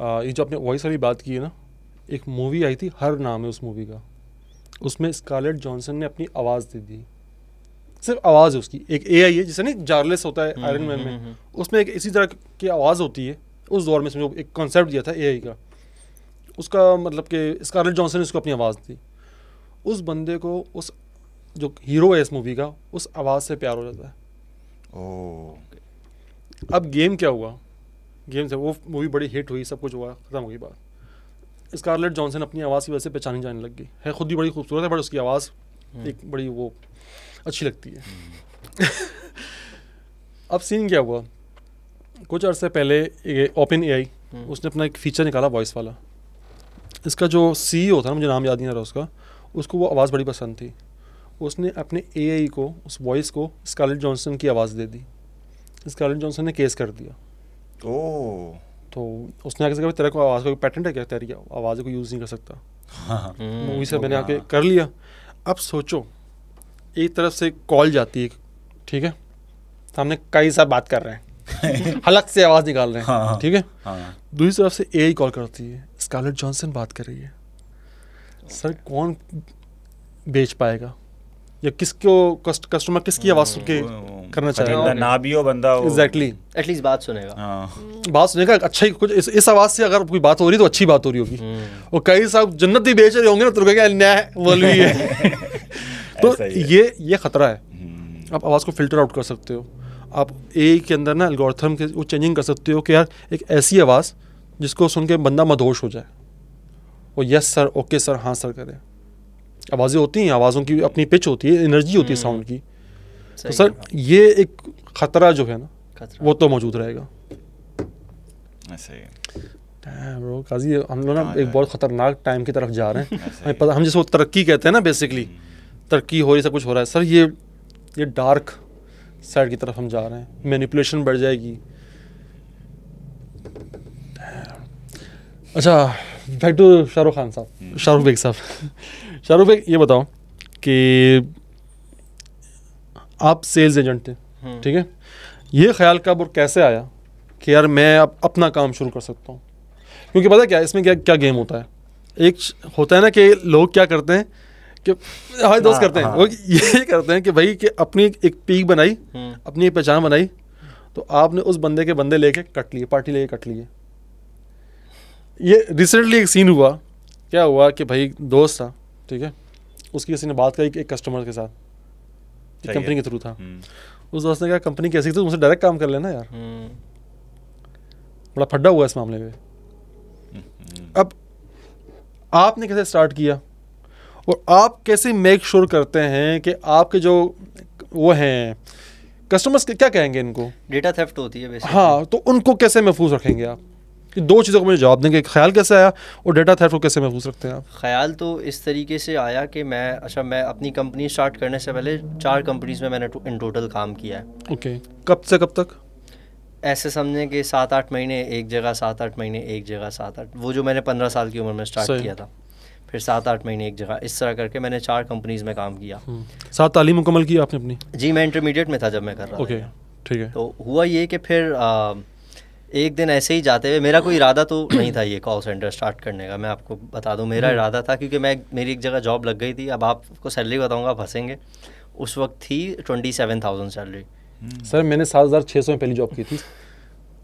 Speaker 2: आ, ये जो आपने वॉइस वाली बात की है ना एक मूवी आई थी हर नाम है उस मूवी का उसमें स्कारलेट जॉनसन ने अपनी आवाज़ दे दी सिर्फ आवाज़ है उसकी एक ए आई है जिसे नहीं जारलेस होता है आयरन हम्म, मैन में उसमें एक इसी तरह की आवाज़ होती है उस दौर में समझो एक कॉन्सेप्ट दिया था ए आई का उसका मतलब कि स्कारलेट जॉनसन ने उसको अपनी आवाज़ दी उस बंदे को उस जो हीरो है इस मूवी का उस आवाज़ से प्यार हो जाता है ओह अब गेम क्या हुआ गेम से वो मूवी बड़ी हिट हुई सब कुछ हुआ ख़त्म हुई बात स्कारलेट जॉनसन अपनी आवाज़ की वजह से पहचानी जाने लग गई है खुद भी बड़ी खूबसूरत है बट उसकी आवाज़ हम्म। एक बड़ी वो अच्छी लगती है अब सीन क्या हुआ कुछ अर्से पहले ओपन ए आई उसने अपना एक फ़ीचर निकाला वॉइस वाला इसका जो सी था ना मुझे नाम याद नहीं आ रहा उसका उसको वो आवाज़ बड़ी पसंद थी उसने अपने ए को उस वॉइस को स्कारलेट जॉनसन की आवाज़ दे दी स्कारलेट जॉनसन ने केस कर दिया ओ तो उसने आगे से कहा तेरा को आवाज़ का पैटेंट है क्या तेरी आवाज़ को यूज़ नहीं कर सकता मूवी से मैंने आके कर लिया अब सोचो एक तरफ से कॉल जाती है ठीक है सामने कई साहब बात कर रहे हैं हलक से आवाज़ निकाल रहे हैं हाँ, हाँ। ठीक है हाँ। दूसरी तरफ से ए कॉल करती है स्कारलेट जॉनसन बात कर रही है सर कौन बेच पाएगा या किसको कस्ट, कस्टमर किसकी आवाज सुन के करना चाहिए ना भी हो बंदा एग्जैक्टली exactly. एटलीस्ट बात सुनेगा हाँ। बात सुनेगा अच्छा ही कुछ इस, इस आवाज से अगर कोई बात हो रही है तो अच्छी बात हो रही होगी हम्म। और कई साहब जन्नत भी बेच रहे होंगे ना तो क्या न्याय बोल रही है तो ये ये खतरा है हम्म। आप आवाज़ को फिल्टर आउट कर सकते हो आप ए के अंदर ना एल्गोरिथम के वो चेंजिंग कर सकते हो कि यार एक ऐसी आवाज़ जिसको सुन के बंदा मदोश हो जाए वो यस सर ओके सर हाँ सर करें आवाज़ें होती हैं आवाज़ों की अपनी पिच होती है एनर्जी होती है साउंड हम्म। की तो सर ये एक ख़तरा जो है ना वो तो मौजूद रहेगा ब्रो काजी हम लोग ना हाँ, एक बहुत ख़तरनाक टाइम की तरफ जा रहे हैं हमें पता हम तरक्की कहते हैं ना बेसिकली हम्म। तरक्की हो रही सब कुछ हो रहा है सर ये ये डार्क साइड की तरफ हम जा रहे हैं मैनिपुलेशन बढ़ जाएगी अच्छा बैक टू शाहरुख खान साहब हम्म। शाहरुख बेग साहब शाहरुख भाई ये बताओ कि आप सेल्स एजेंट थे ठीक है ये ख्याल कब और कैसे आया कि यार मैं अब अपना काम शुरू कर सकता हूँ क्योंकि पता क्या इसमें क्या क्या गेम होता है एक होता है ना कि लोग क्या करते हैं कि हमारे दोस्त हाँ, करते हैं लोग हाँ। ये करते हैं कि भाई कि अपनी एक पीक बनाई हम्म। अपनी एक पहचान बनाई तो आपने उस बंदे के बंदे लेके कट लिए पार्टी लेके कट लिए ये रिसेंटली एक सीन हुआ क्या हुआ कि भाई दोस्त था ठीक है उसकी किसी ने बात करी एक, एक कस्टमर के साथ कंपनी के थ्रू था हम्म। उस दोस्त ने कहा कंपनी कैसी थी तुमसे डायरेक्ट काम कर लेना यार हम्म। बड़ा फड्डा हुआ इस मामले में हम्म। अब आपने कैसे स्टार्ट किया और आप कैसे मेक श्योर करते हैं कि आपके जो वो हैं कस्टमर्स क्या कहेंगे इनको
Speaker 1: डेटा थेफ्ट होती है हाँ
Speaker 2: तो उनको कैसे महफूज रखेंगे आप कि दो चीज़ों को मुझे जवाब देंगे ख्याल कैसे आया और डेटा थेफ्ट को कैसे महफूज रखते हैं आप
Speaker 1: ख्याल तो इस तरीके से आया कि मैं अच्छा मैं अपनी कंपनी स्टार्ट करने से पहले चार कंपनीज में मैंने इन टोटल काम किया है
Speaker 2: ओके कब से कब तक
Speaker 1: ऐसे समझें कि सात आठ महीने एक जगह सात आठ महीने एक जगह सात आठ वो जो मैंने पंद्रह साल की उम्र में स्टार्ट किया था फिर सात आठ महीने एक जगह इस तरह करके मैंने चार कंपनीज में काम किया हम्म।
Speaker 2: सात तालीम मुकम्मल की आपने अपनी
Speaker 1: जी मैं इंटरमीडिएट में था जब मैं कर रहा था ठीक है तो हुआ ये कि फिर एक दिन ऐसे ही जाते हुए मेरा कोई इरादा तो नहीं था ये कॉल सेंटर स्टार्ट करने का मैं आपको बता दूँ मेरा हम्म। इरादा था क्योंकि मैं मेरी एक जगह जॉब लग गई थी अब आपको सैलरी बताऊँगा फंसेंगे उस वक्त थी twenty seven thousand salary
Speaker 2: sir मैंने सात हज़ार छः सौ में पहली जॉब की थी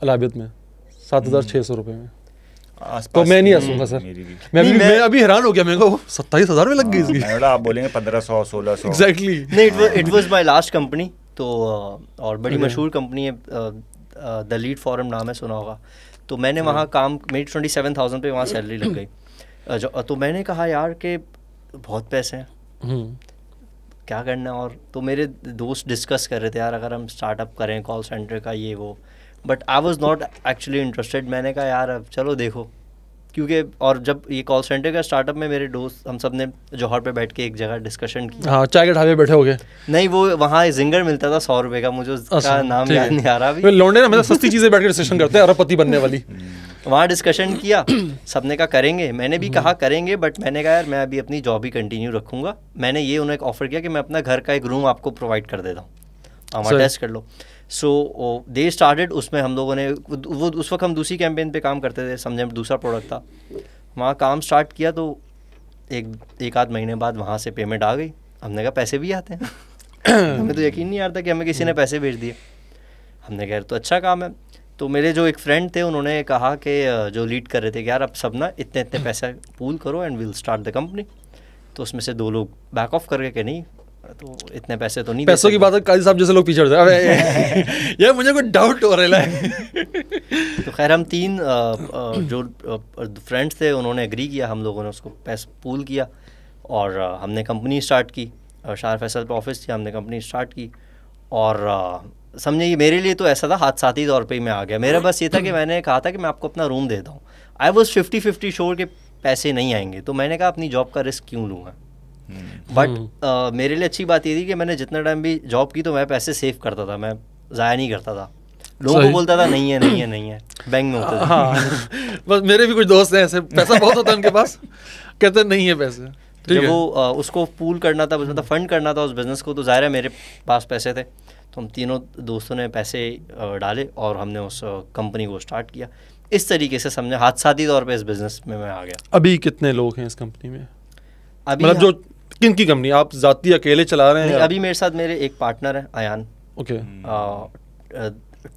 Speaker 2: अलाबियत में सात हज़ार छः सौ रुपये में तो मैं नहीं हंसूंगा सर मैं अभी मैं अभी हैरान हो गया मैं को सत्ताईस हज़ार में लग गई इसकी हाँ, आप बोलेंगे पंद्रह सौ सोलह सौ एग्जैक्टली नहीं it
Speaker 1: was my last company तो और बड़ी मशहूर कंपनी है द लीड फॉरम नाम है सुना होगा तो मैंने वहाँ हाँ। काम मेरी ट्वेंटी सेवन थाउजेंड पर वहाँ सैलरी लग गई तो मैंने कहा यार के बहुत पैसे हैं हम्म। क्या करना है और तो मेरे दोस्त डिस्कस कर रहे थे यार अगर हम स्टार्टअप करें कॉल सेंटर का ये वो but I was not actually interested मैंने कहा यार अब चलो देखो क्योंकि और जब ये कॉल सेंटर का स्टार्टअप में मेरे दोस्त हम सब ने जौहर पे बैठ के एक जगह डिस्कशन की
Speaker 2: हाँ चाय के ढाबे बैठे हो गए
Speaker 1: नहीं वो वहाँ जिंगर मिलता था सौ रुपए का मुझे उसका अच्छा, नाम याद नहीं आ रहा अभी लौंडे ना मतलब सस्ती चीज़ें बैठ के डिस्कशन करते हैं अरबपति बनने वाली वहाँ डिस्कशन किया सबने कहा करेंगे मैंने भी कहा करेंगे बट मैंने कहा यार मैं अभी अपनी जॉब ही कंटिन्यू रखूंगा मैंने ये उन्हें ऑफर किया कि मैं अपना घर का एक रूम आपको प्रोवाइड कर देता हूँ हमारा टेस्ट कर लो सो दे स्टार्टेड उसमें हम लोगों ने वो उस वक्त हम दूसरी कैंपेन पे काम करते थे समझे दूसरा प्रोडक्ट था वहाँ काम स्टार्ट किया तो एक एक आध महीने बाद वहाँ से पेमेंट आ गई हमने कहा पैसे भी आते हैं हमें तो यकीन नहीं आता कि हमें किसी ने पैसे भेज दिए हमने कहा तो अच्छा काम है तो मेरे जो एक फ्रेंड थे उन्होंने कहा कि जो लीड कर रहे थे कि यार अब सब ना इतने इतने पैसे पूल करो and will start the company तो उसमें से दो लोग बैक ऑफ करके कि नहीं तो इतने पैसे तो नहीं पैसों
Speaker 2: की बात है काजी साहब जैसे लोग पीछे
Speaker 1: यार मुझे कोई डाउट हो रहा है तो खैर हम तीन जो फ्रेंड्स थे उन्होंने एग्री किया हम लोगों ने उसको पैसा पूल किया और हमने कंपनी स्टार्ट की शार फैसल पर ऑफिस थी हमने कंपनी स्टार्ट की और समझे मेरे लिए तो ऐसा था हाथ साथी तौर पर ही मैं आ गया मेरा बस ये था कि मैंने कहा था कि मैं आपको अपना रूम देता हूँ आई वॉज फिफ्टी फिफ्टी शोर के पैसे नहीं आएंगे तो मैंने कहा अपनी जॉब का रिस्क क्यों लूँगा बट hmm. hmm. uh, मेरे लिए अच्छी बात ये थी कि मैंने जितना टाइम भी जॉब की तो मैं पैसे सेव करता था मैं ज़ाया नहीं करता था लोगों को बोलता था नहीं है नहीं है नहीं है बैंक में होता था हाँ। बस मेरे भी कुछ दोस्त हैं ऐसे पैसा बहुत होता है उनके पास कहते नहीं है पैसे तो जब वो उसको पूल करना था मतलब तो फंड करना था उस बिज़नेस को तो ज़ाहिर है मेरे पास पैसे थे तो हम तीनों दोस्तों ने पैसे डाले और हमने उस कंपनी को स्टार्ट किया इस तरीके से समझे हादसाती तौर पे इस बिज़नेस में मैं आ गया
Speaker 2: अभी कितने लोग हैं इस कंपनी में
Speaker 1: अभी मतलब जो किन की कंपनी आप जाती अकेले चला रहे हैं अभी मेरे साथ मेरे एक पार्टनर है Ayaan okay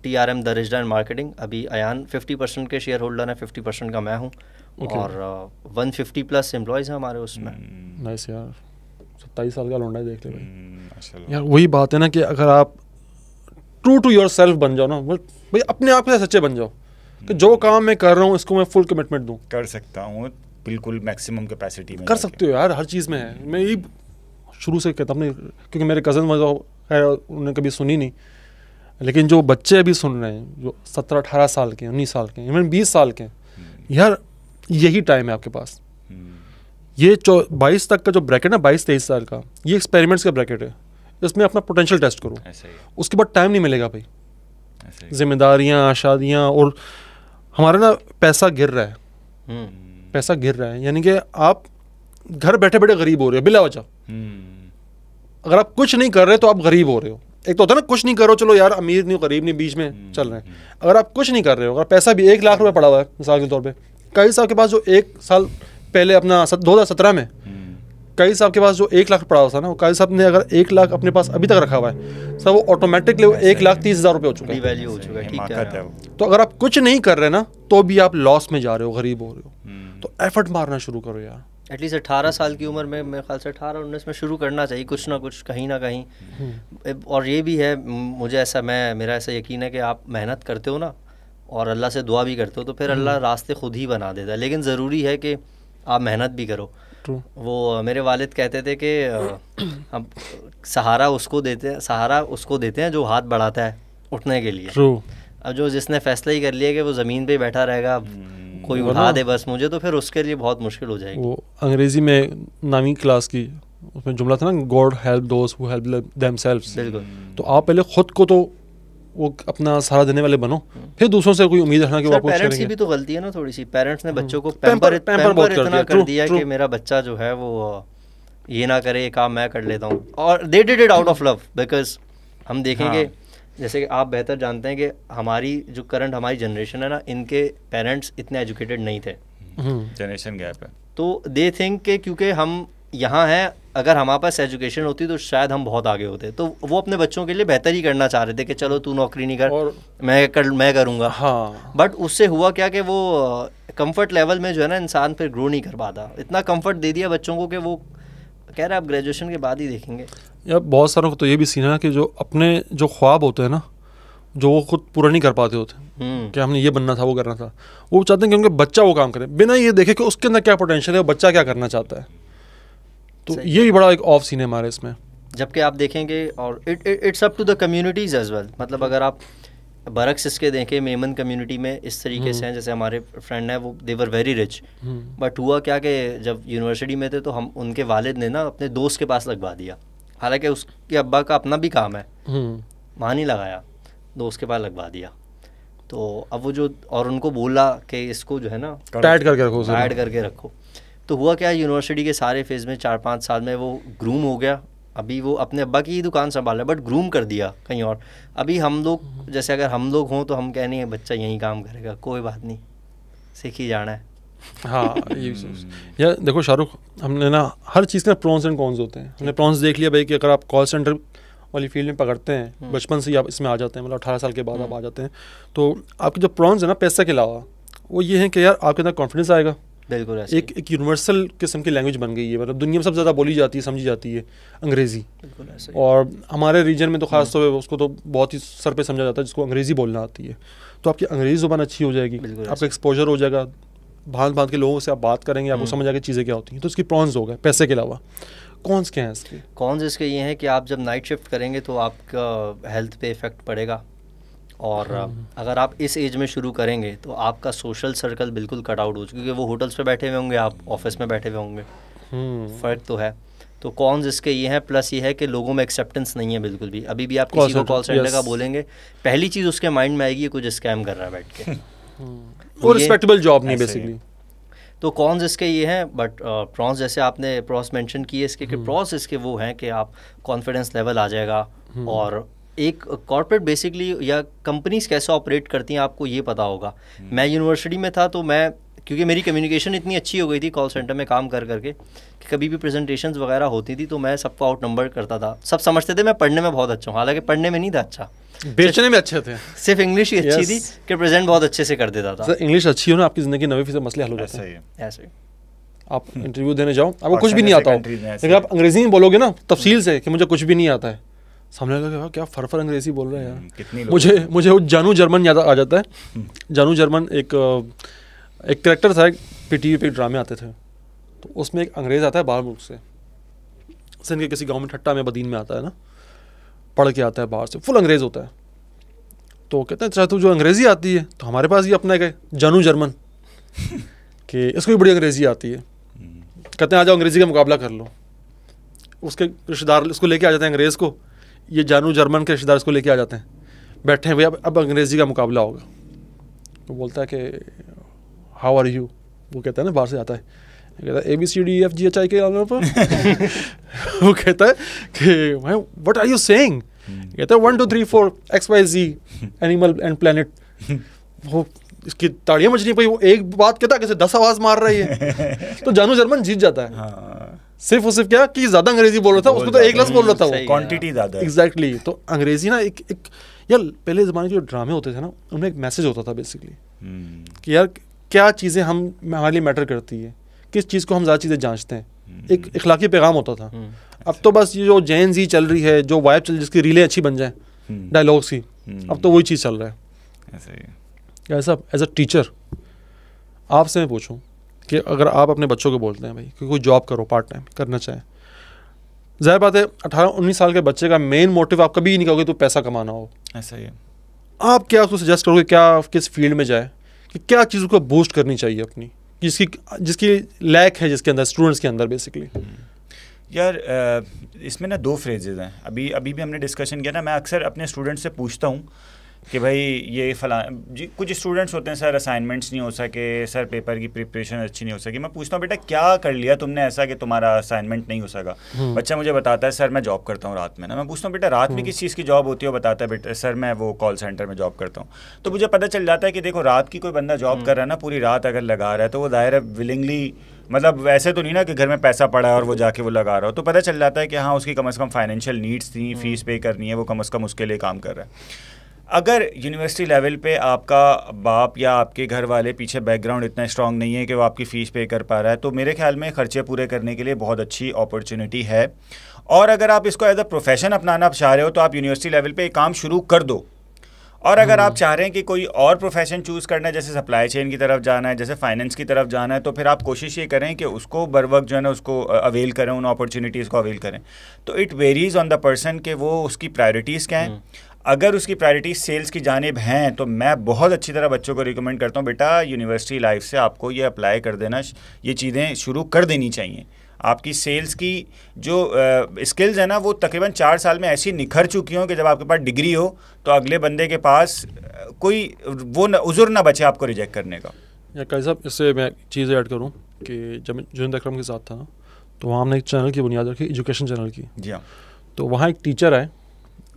Speaker 1: T R M the दरिजडा एंड मार्केटिंग अभी अयान फिफ्टी परसेंट के शेयर होल्डर हैं फिफ्टी परसेंट का मैं हूँ okay. और वन फिफ्टी प्लस एम्प्लॉयज़ हैं हमारे उसमें नाइस hmm. यार सत्ताईस साल का लौंडा देख ले भाई hmm, यार वही
Speaker 2: बात है ना कि अगर आप ट्रू टू योर सेल्फ बन जाओ ना भाई अपने आप से सच्चे बन जाओ कि hmm. जो काम मैं कर रहा हूँ इसको मैं फुल कमिटमेंट दूँ कर सकता हूँ बिल्कुल मैक्सिमम कैपेसिटी में कर सकते हो यार हर चीज़ में है मैं यही शुरू से कहता हूँ क्योंकि मेरे कज़न वजह है उन्होंने कभी सुनी नहीं लेकिन जो बच्चे अभी सुन रहे हैं जो सत्रह अठारह साल के उन्नीस साल के इवन बीस साल के हम्म। यार यही टाइम है आपके पास हम्म। ये चौ बाईस तक का जो ब्रैकेट ना बाईस तेईस साल का ये एक्सपेरिमेंट्स का ब्रैकेट है इसमें अपना पोटेंशियल टेस्ट करो उसके बाद टाइम नहीं मिलेगा भाई जिम्मेदारियाँ शादियाँ और हमारा ना पैसा गिर रहा है हम्म। पैसा गिर रहा है यानी कि आप घर बैठे बैठे गरीब हो रहे हो बिला वजह हम्म। अगर आप कुछ नहीं कर रहे तो आप गरीब हो रहे हो एक तो होता है ना कुछ नहीं करो चलो यार अमीर नहीं गरीब नहीं बीच में हम्म, चल रहे हैं हम्म। अगर आप कुछ नहीं कर रहे हो अगर पैसा भी एक लाख रुपये पड़ा हुआ है मिसाल के तौर पर कई साहब के पास जो एक साल पहले अपना दो हज़ार सत्रह में कई साहब के पास जो एक लाख पड़ा हुआ था ना कई साहब ने अगर एक लाख अपने पास अभी तक रखा हुआ है सर तो वो ऑटोमेटिकली वो एक लाख तीस हज़ार रुपये
Speaker 1: हो चुका है
Speaker 2: तो अगर आप कुछ नहीं कर रहे ना तो भी आप लॉस में जा रहे हो गरीब हो रहे हो तो एफर्ट मारना शुरू करो यार
Speaker 1: एटलीस्ट अट्ठारह साल की उम्र में मेरे ख्याल से अठारह उन्नीस में शुरू करना चाहिए कुछ ना कुछ कहीं ना कहीं हम्म। और ये भी है मुझे ऐसा मैं मेरा ऐसा यकीन है कि आप मेहनत करते हो ना और अल्लाह से दुआ भी करते हो तो फिर हम्म। अल्लाह रास्ते खुद ही बना देता है लेकिन ज़रूरी है कि आप मेहनत भी करो वो मेरे वालिद कहते थे कि अब सहारा उसको देते हैं सहारा उसको देते हैं जो हाथ बढ़ाता है उठने के लिए अब जो जिसने फैसला ही कर लिया कि वो ज़मीन पर बैठा रहेगा कोई उठा हाँ। दे बस मुझे तो फिर उसके लिए बहुत मुश्किल हो जाएगी
Speaker 2: वो अंग्रेजी में नामी क्लास की उसमें जुमला था ना god help those who help them बिल्कुल तो आप पहले खुद को तो वो अपना सहारा देने वाले बनो हम्म। फिर दूसरों से कोई उम्मीद रखना कि वो आपको पेरेंट्स भी
Speaker 1: तो गलती है ना थोड़ी सी पेरेंट्स ने हम्म। बच्चों को पैंपर पैंपर बहुत कर दिया, कर दिया कि मेरा बच्चा जो है वो ये ना करे ये काम मैं कर लेता हूँ और they did it out of love because हम देखेंगे हाँ। जैसे कि आप बेहतर जानते हैं कि हमारी जो करंट हमारी जनरेशन है ना इनके पेरेंट्स इतने एजुकेटेड नहीं थे जनरेशन हम्म। गैप है तो दे थिंक के क्योंकि हम यहाँ हैं अगर हमारे पास एजुकेशन होती तो शायद हम बहुत आगे होते तो वो अपने बच्चों के लिए बेहतर ही करना चाह रहे थे कि चलो तू नौकरी नहीं कर और मैं कर मैं करूँगा हाँ बट उससे हुआ क्या कि वो कंफर्ट लेवल में जो है ना इंसान फिर ग्रो नहीं कर पाता इतना कंफर्ट दे दिया बच्चों को कि वो कह रहे आप ग्रेजुएशन के बाद ही देखेंगे
Speaker 2: या बहुत सारों को तो ये भी सीन है ना कि जो अपने जो ख्वाब होते हैं ना जो वो खुद पूरा नहीं कर पाते होते हम्म। कि हमने ये बनना था वो करना था वो चाहते हैं कि उनके बच्चा वो काम करे बिना ये देखे कि उसके अंदर क्या पोटेंशियल है
Speaker 1: बच्चा क्या करना चाहता है
Speaker 2: तो ये भी बड़ा एक ऑफ सीन है हमारे इसमें
Speaker 1: जबकि आप देखेंगे और it's up to the communities as well मतलब हम्म। अगर आप बरक्स इसके देखें मेमन कम्युनिटी में इस तरीके से हम्म। हैं जैसे हमारे फ्रेंड हैं वो देवर वेरी रिच बट हुआ क्या कि जब यूनिवर्सिटी में थे तो हम उनके वालिद ने ना अपने दोस्त के पास लगवा दिया हालांकि उसके अब्बा का अपना भी काम है हम्म। वहाँ नहीं लगाया दोस्त के पास लगवा दिया तो अब वो जो और उनको बोला कि इसको जो है ना टाइट करके रखो टाइट करके रखो तो हुआ क्या यूनिवर्सिटी के सारे फेज़ में चार पाँच साल में वो ग्रूम हो गया अभी वो अपने अब्बा की ही दुकान संभाल रहा है बट ग्रूम कर दिया कहीं और अभी हम लोग हम्म। जैसे अगर हम लोग हों तो हम कह नहीं है बच्चा यहीं काम करेगा कोई बात नहीं सीख ही जाना है हाँ ये
Speaker 2: यार देखो शाहरुख हमने ना हर चीज़ के ना प्रॉन्स एंड कॉन्स होते हैं हमने
Speaker 1: प्रॉन्स देख लिया भाई कि अगर आप कॉल सेंटर
Speaker 2: वाली फील्ड में पकड़ते हैं हम्म। बचपन से ही आप इसमें आ जाते हैं मतलब अठारह साल के बाद आप हम्म। आ जाते हैं तो आपके जो प्रॉन्स है ना पैसा के अलावा वो ये है कि यार आपके अंदर कॉन्फिडेंस आएगा बिल्कुल एक एक यूनिवर्सल किस्म की लैंग्वेज बन गई है मतलब दुनिया में सबसे ज़्यादा बोली जाती है समझी जाती है अंग्रेज़ी और हमारे रीजन में तो खास हम्म। तौर तो पर उसको तो बहुत ही सर पे समझा जाता है जिसको अंग्रेज़ी बोलना आती है तो आपकी अंग्रेज़ी ज़ुबान अच्छी हो जाएगी आपका एक्सपोजर हो जाएगा भांत भांत के लोगों से आप बात करेंगे आपको हम्म। समझ आ आगे चीज़ें क्या होती हैं तो इसकी प्रॉन्स हो गए पैसे के अलावा कॉन्स क्या हैं इसके
Speaker 1: कॉन्स इसके ये हैं कि आप जब नाइट शिफ्ट करेंगे तो आपका हेल्थ पे इफ़ेक्ट पड़ेगा और हम्म। अगर आप इस एज में शुरू करेंगे तो आपका सोशल सर्कल बिल्कुल कट आउट हो क्योंकि वो होटल्स पर बैठे हुए होंगे आप ऑफिस में बैठे हुए होंगे हम्म। फ़र्क तो है तो कॉन्स इसके ये हैं प्लस ये है कि लोगों में एक्सेप्टेंस नहीं है बिल्कुल भी अभी भी आप किसी को कॉल सेंटर का बोलेंगे पहली चीज़ उसके माइंड में आएगी कुछ स्कैम कर रहा है बैठ के वो रिस्पेक्टेबल जॉब नहीं बेसिकली तो कॉन्स इसके ये हैं बट प्रॉन्स uh, जैसे आपने प्रॉस मेंशन किए इसके कि प्रॉस हम्म। इसके वो हैं कि आप कॉन्फिडेंस लेवल आ जाएगा हम्म। और एक कॉर्पोरेट बेसिकली या कंपनीज कैसे ऑपरेट करती हैं आपको ये पता होगा हम्म। मैं यूनिवर्सिटी में था तो मैं क्योंकि मेरी कम्युनिकेशन इतनी अच्छी हो गई थी कॉल सेंटर में काम कर करके कि कभी भी प्रेजेंटेशन वगैरह होती थी तो मैं सबको आउट नंबर करता था सब समझते थे मैं पढ़ने में बहुत अच्छा हूँ हालांकि पढ़ने में नहीं था अच्छा बेचने में अच्छे थे सिर्फ इंग्लिश ही अच्छी yes. थी कि प्रेजेंट बहुत अच्छे से कर देता था
Speaker 2: इंग्लिश अच्छी हो ना आपकी ज़िंदगी नवे फीसद मसले हल हो जाते
Speaker 1: हैं ऐसे आप
Speaker 2: इंटरव्यू देने जाओ आपको कुछ भी नहीं आता लेकिन आप अंग्रेजी में बोलोगे ना तफसील से कि मुझे कुछ भी नहीं आता है सामने लगा क्या फरफर अंग्रेजी बोल रहे हैं यार मुझे मुझे वो जानू जर्मन याद आ जाता है हम्म। जानू जर्मन एक एक करेक्टर था पी टी पे ड्रामे आते थे तो उसमें एक अंग्रेज़ आता है बाहर मुल्क से सिंध के किसी गांव में ठट्टा में बदीन में आता है ना पढ़ के आता है बाहर से फुल अंग्रेज़ होता है तो कहते हैं चाहे अच्छा, तो जो अंग्रेज़ी आती है तो हमारे पास ये अपना एक जानू जर्मन कि इसको भी बड़ी अंग्रेज़ी आती है कहते हैं आ जाओ अंग्रेज़ी का मुकाबला कर लो उसके रिश्तेदार उसको लेके आ जाते हैं अंग्रेज़ को ये जानू जर्मन के रिश्तेदार उसको लेके आ जाते हैं बैठे हैं भैया अब अंग्रेज़ी का मुकाबला होगा तो बोलता है कि हाउ आर यू वो कहता है ना बाहर से आता है कहता है A B C D F G H I के वो कहता है कि मैं वट आर यू सेंग कहता है one two three four X Y Z animal and planet वो इसकी ताड़ियाँ मचनी पड़ी वो एक बात कहता है कैसे दस आवाज मार रही है तो जानू जर्मन जीत जाता है हाँ। सिर्फ और सिर्फ क्या कि ज्यादा अंग्रेजी बोल रहा था उसको तो एक लफ्ज बोल रहा था वो क्वांटिटी ज्यादा एग्जैक्टली तो अंग्रेजी ना एक एक यार पहले जमाने के जो ड्रामे होते थे ना उनमें एक मैसेज होता था बेसिकली हम्म। कि यार क्या चीज़ें हम हमारे लिए मैटर करती है किस चीज़ को हम ज़्यादा चीज़ें जाँचते हैं हम्म। एक इखलाकी पैगाम होता था हम्म। अब तो बस ये जो जैन जी चल रही है जो वाइब चल जिसकी रीलें अच्छी बन जाए डायलॉग्स हम्म। की अब तो वही चीज़ चल रहा है
Speaker 3: ऐसे
Speaker 2: ऐसा एज अ टीचर आपसे मैं पूछूँ कि अगर आप अपने बच्चों को बोलते हैं भाई कि कोई जॉब करो पार्ट टाइम करना चाहें जाहिर बात है अठारह उन्नीस साल के बच्चे का मेन मोटिव आप कभी नहीं कहोगे तो पैसा कमाना हो ऐसा ही है आप क्या उसको सजेस्ट करोगे क्या किस फील्ड में जाए कि क्या चीज़ों को बूस्ट करनी चाहिए अपनी जिसकी जिसकी लैक है जिसके अंदर स्टूडेंट्स के अंदर बेसिकली हम्म।
Speaker 3: यार इसमें ना दो फ्रेजेज हैं अभी अभी भी हमने डिस्कशन किया ना मैं अक्सर अपने स्टूडेंट्स से पूछता हूँ कि भाई ये फला जी कुछ स्टूडेंट्स होते हैं सर असाइनमेंट्स नहीं हो सके सर पेपर की प्रिपरेशन अच्छी नहीं हो सकी मैं पूछता हूँ बेटा क्या कर लिया तुमने ऐसा कि तुम्हारा असाइनमेंट नहीं हो सका हम्म। बच्चा मुझे बताता है सर मैं जॉब करता हूँ रात में ना मैं पूछता हूँ बेटा रात में हम्म। किस चीज़ की जॉब होती है बताता है बेटा सर मैं वो कॉल सेंटर में जॉब करता हूँ तो मुझे पता चल जाता है कि देखो रात की कोई बंदा जॉब कर रहा है ना हम्म। पूरी रात अगर लगा रहा है तो वो दायर विलिंगली मतलब वैसे तो नहीं ना कि घर में पैसा पड़ा है और वो जाके वो लगा रहा हो तो पता चल जाता है कि हाँ उसकी कम से कम फाइनेंशियल नीड्स थी फीस पे करनी है वो कम से कम उसके लिए काम कर रहा है अगर यूनिवर्सिटी लेवल पे आपका बाप या आपके घर वाले पीछे बैकग्राउंड इतना स्ट्रांग नहीं है कि वो आपकी फ़ीस पे कर पा रहा है तो मेरे ख्याल में खर्चे पूरे करने के लिए बहुत अच्छी अपॉर्चुनिटी है और अगर आप इसको एज अ प्रोफेशन अपनाना चाह रहे हो तो आप यूनिवर्सिटी लेवल पर काम शुरू कर दो और अगर आप हम्म। चाह रहे हैं कि कोई और प्रोफेशन चूज़ करना है जैसे सप्लाई चेन की तरफ जाना है जैसे फाइनेंस की तरफ जाना है तो फिर आप कोशिश ये करें कि उसको बर वक्त जो है ना उसको अवेल करें उन अपॉर्चुनिटीज़ को अवेल करें तो it varies on the person कि वो उसकी प्रायोरिटीज़ क्या हैं हम्म। अगर उसकी प्रायोरिटी सेल्स की जानब हैं तो मैं बहुत अच्छी तरह बच्चों को रिकमेंड करता हूँ बेटा यूनिवर्सिटी लाइफ से आपको ये अप्लाई कर देना ये चीज़ें शुरू कर देनी चाहिए आपकी सेल्स की जो स्किल्स है ना वो तकरीबन चार साल में ऐसी निखर चुकी हों कि जब आपके पास डिग्री हो तो अगले बंदे के पास कोई वो न
Speaker 2: उजुर ना बचे आपको रिजेक्ट करने का या कई साहब इससे मैं चीज़ ऐड करूँ कि जब जुनेद अक्रम के साथ था ना तो वहाँ हमने एक चैनल की बुनियाद रखी एजुकेशन चैनल की जी हाँ तो वहाँ एक टीचर आए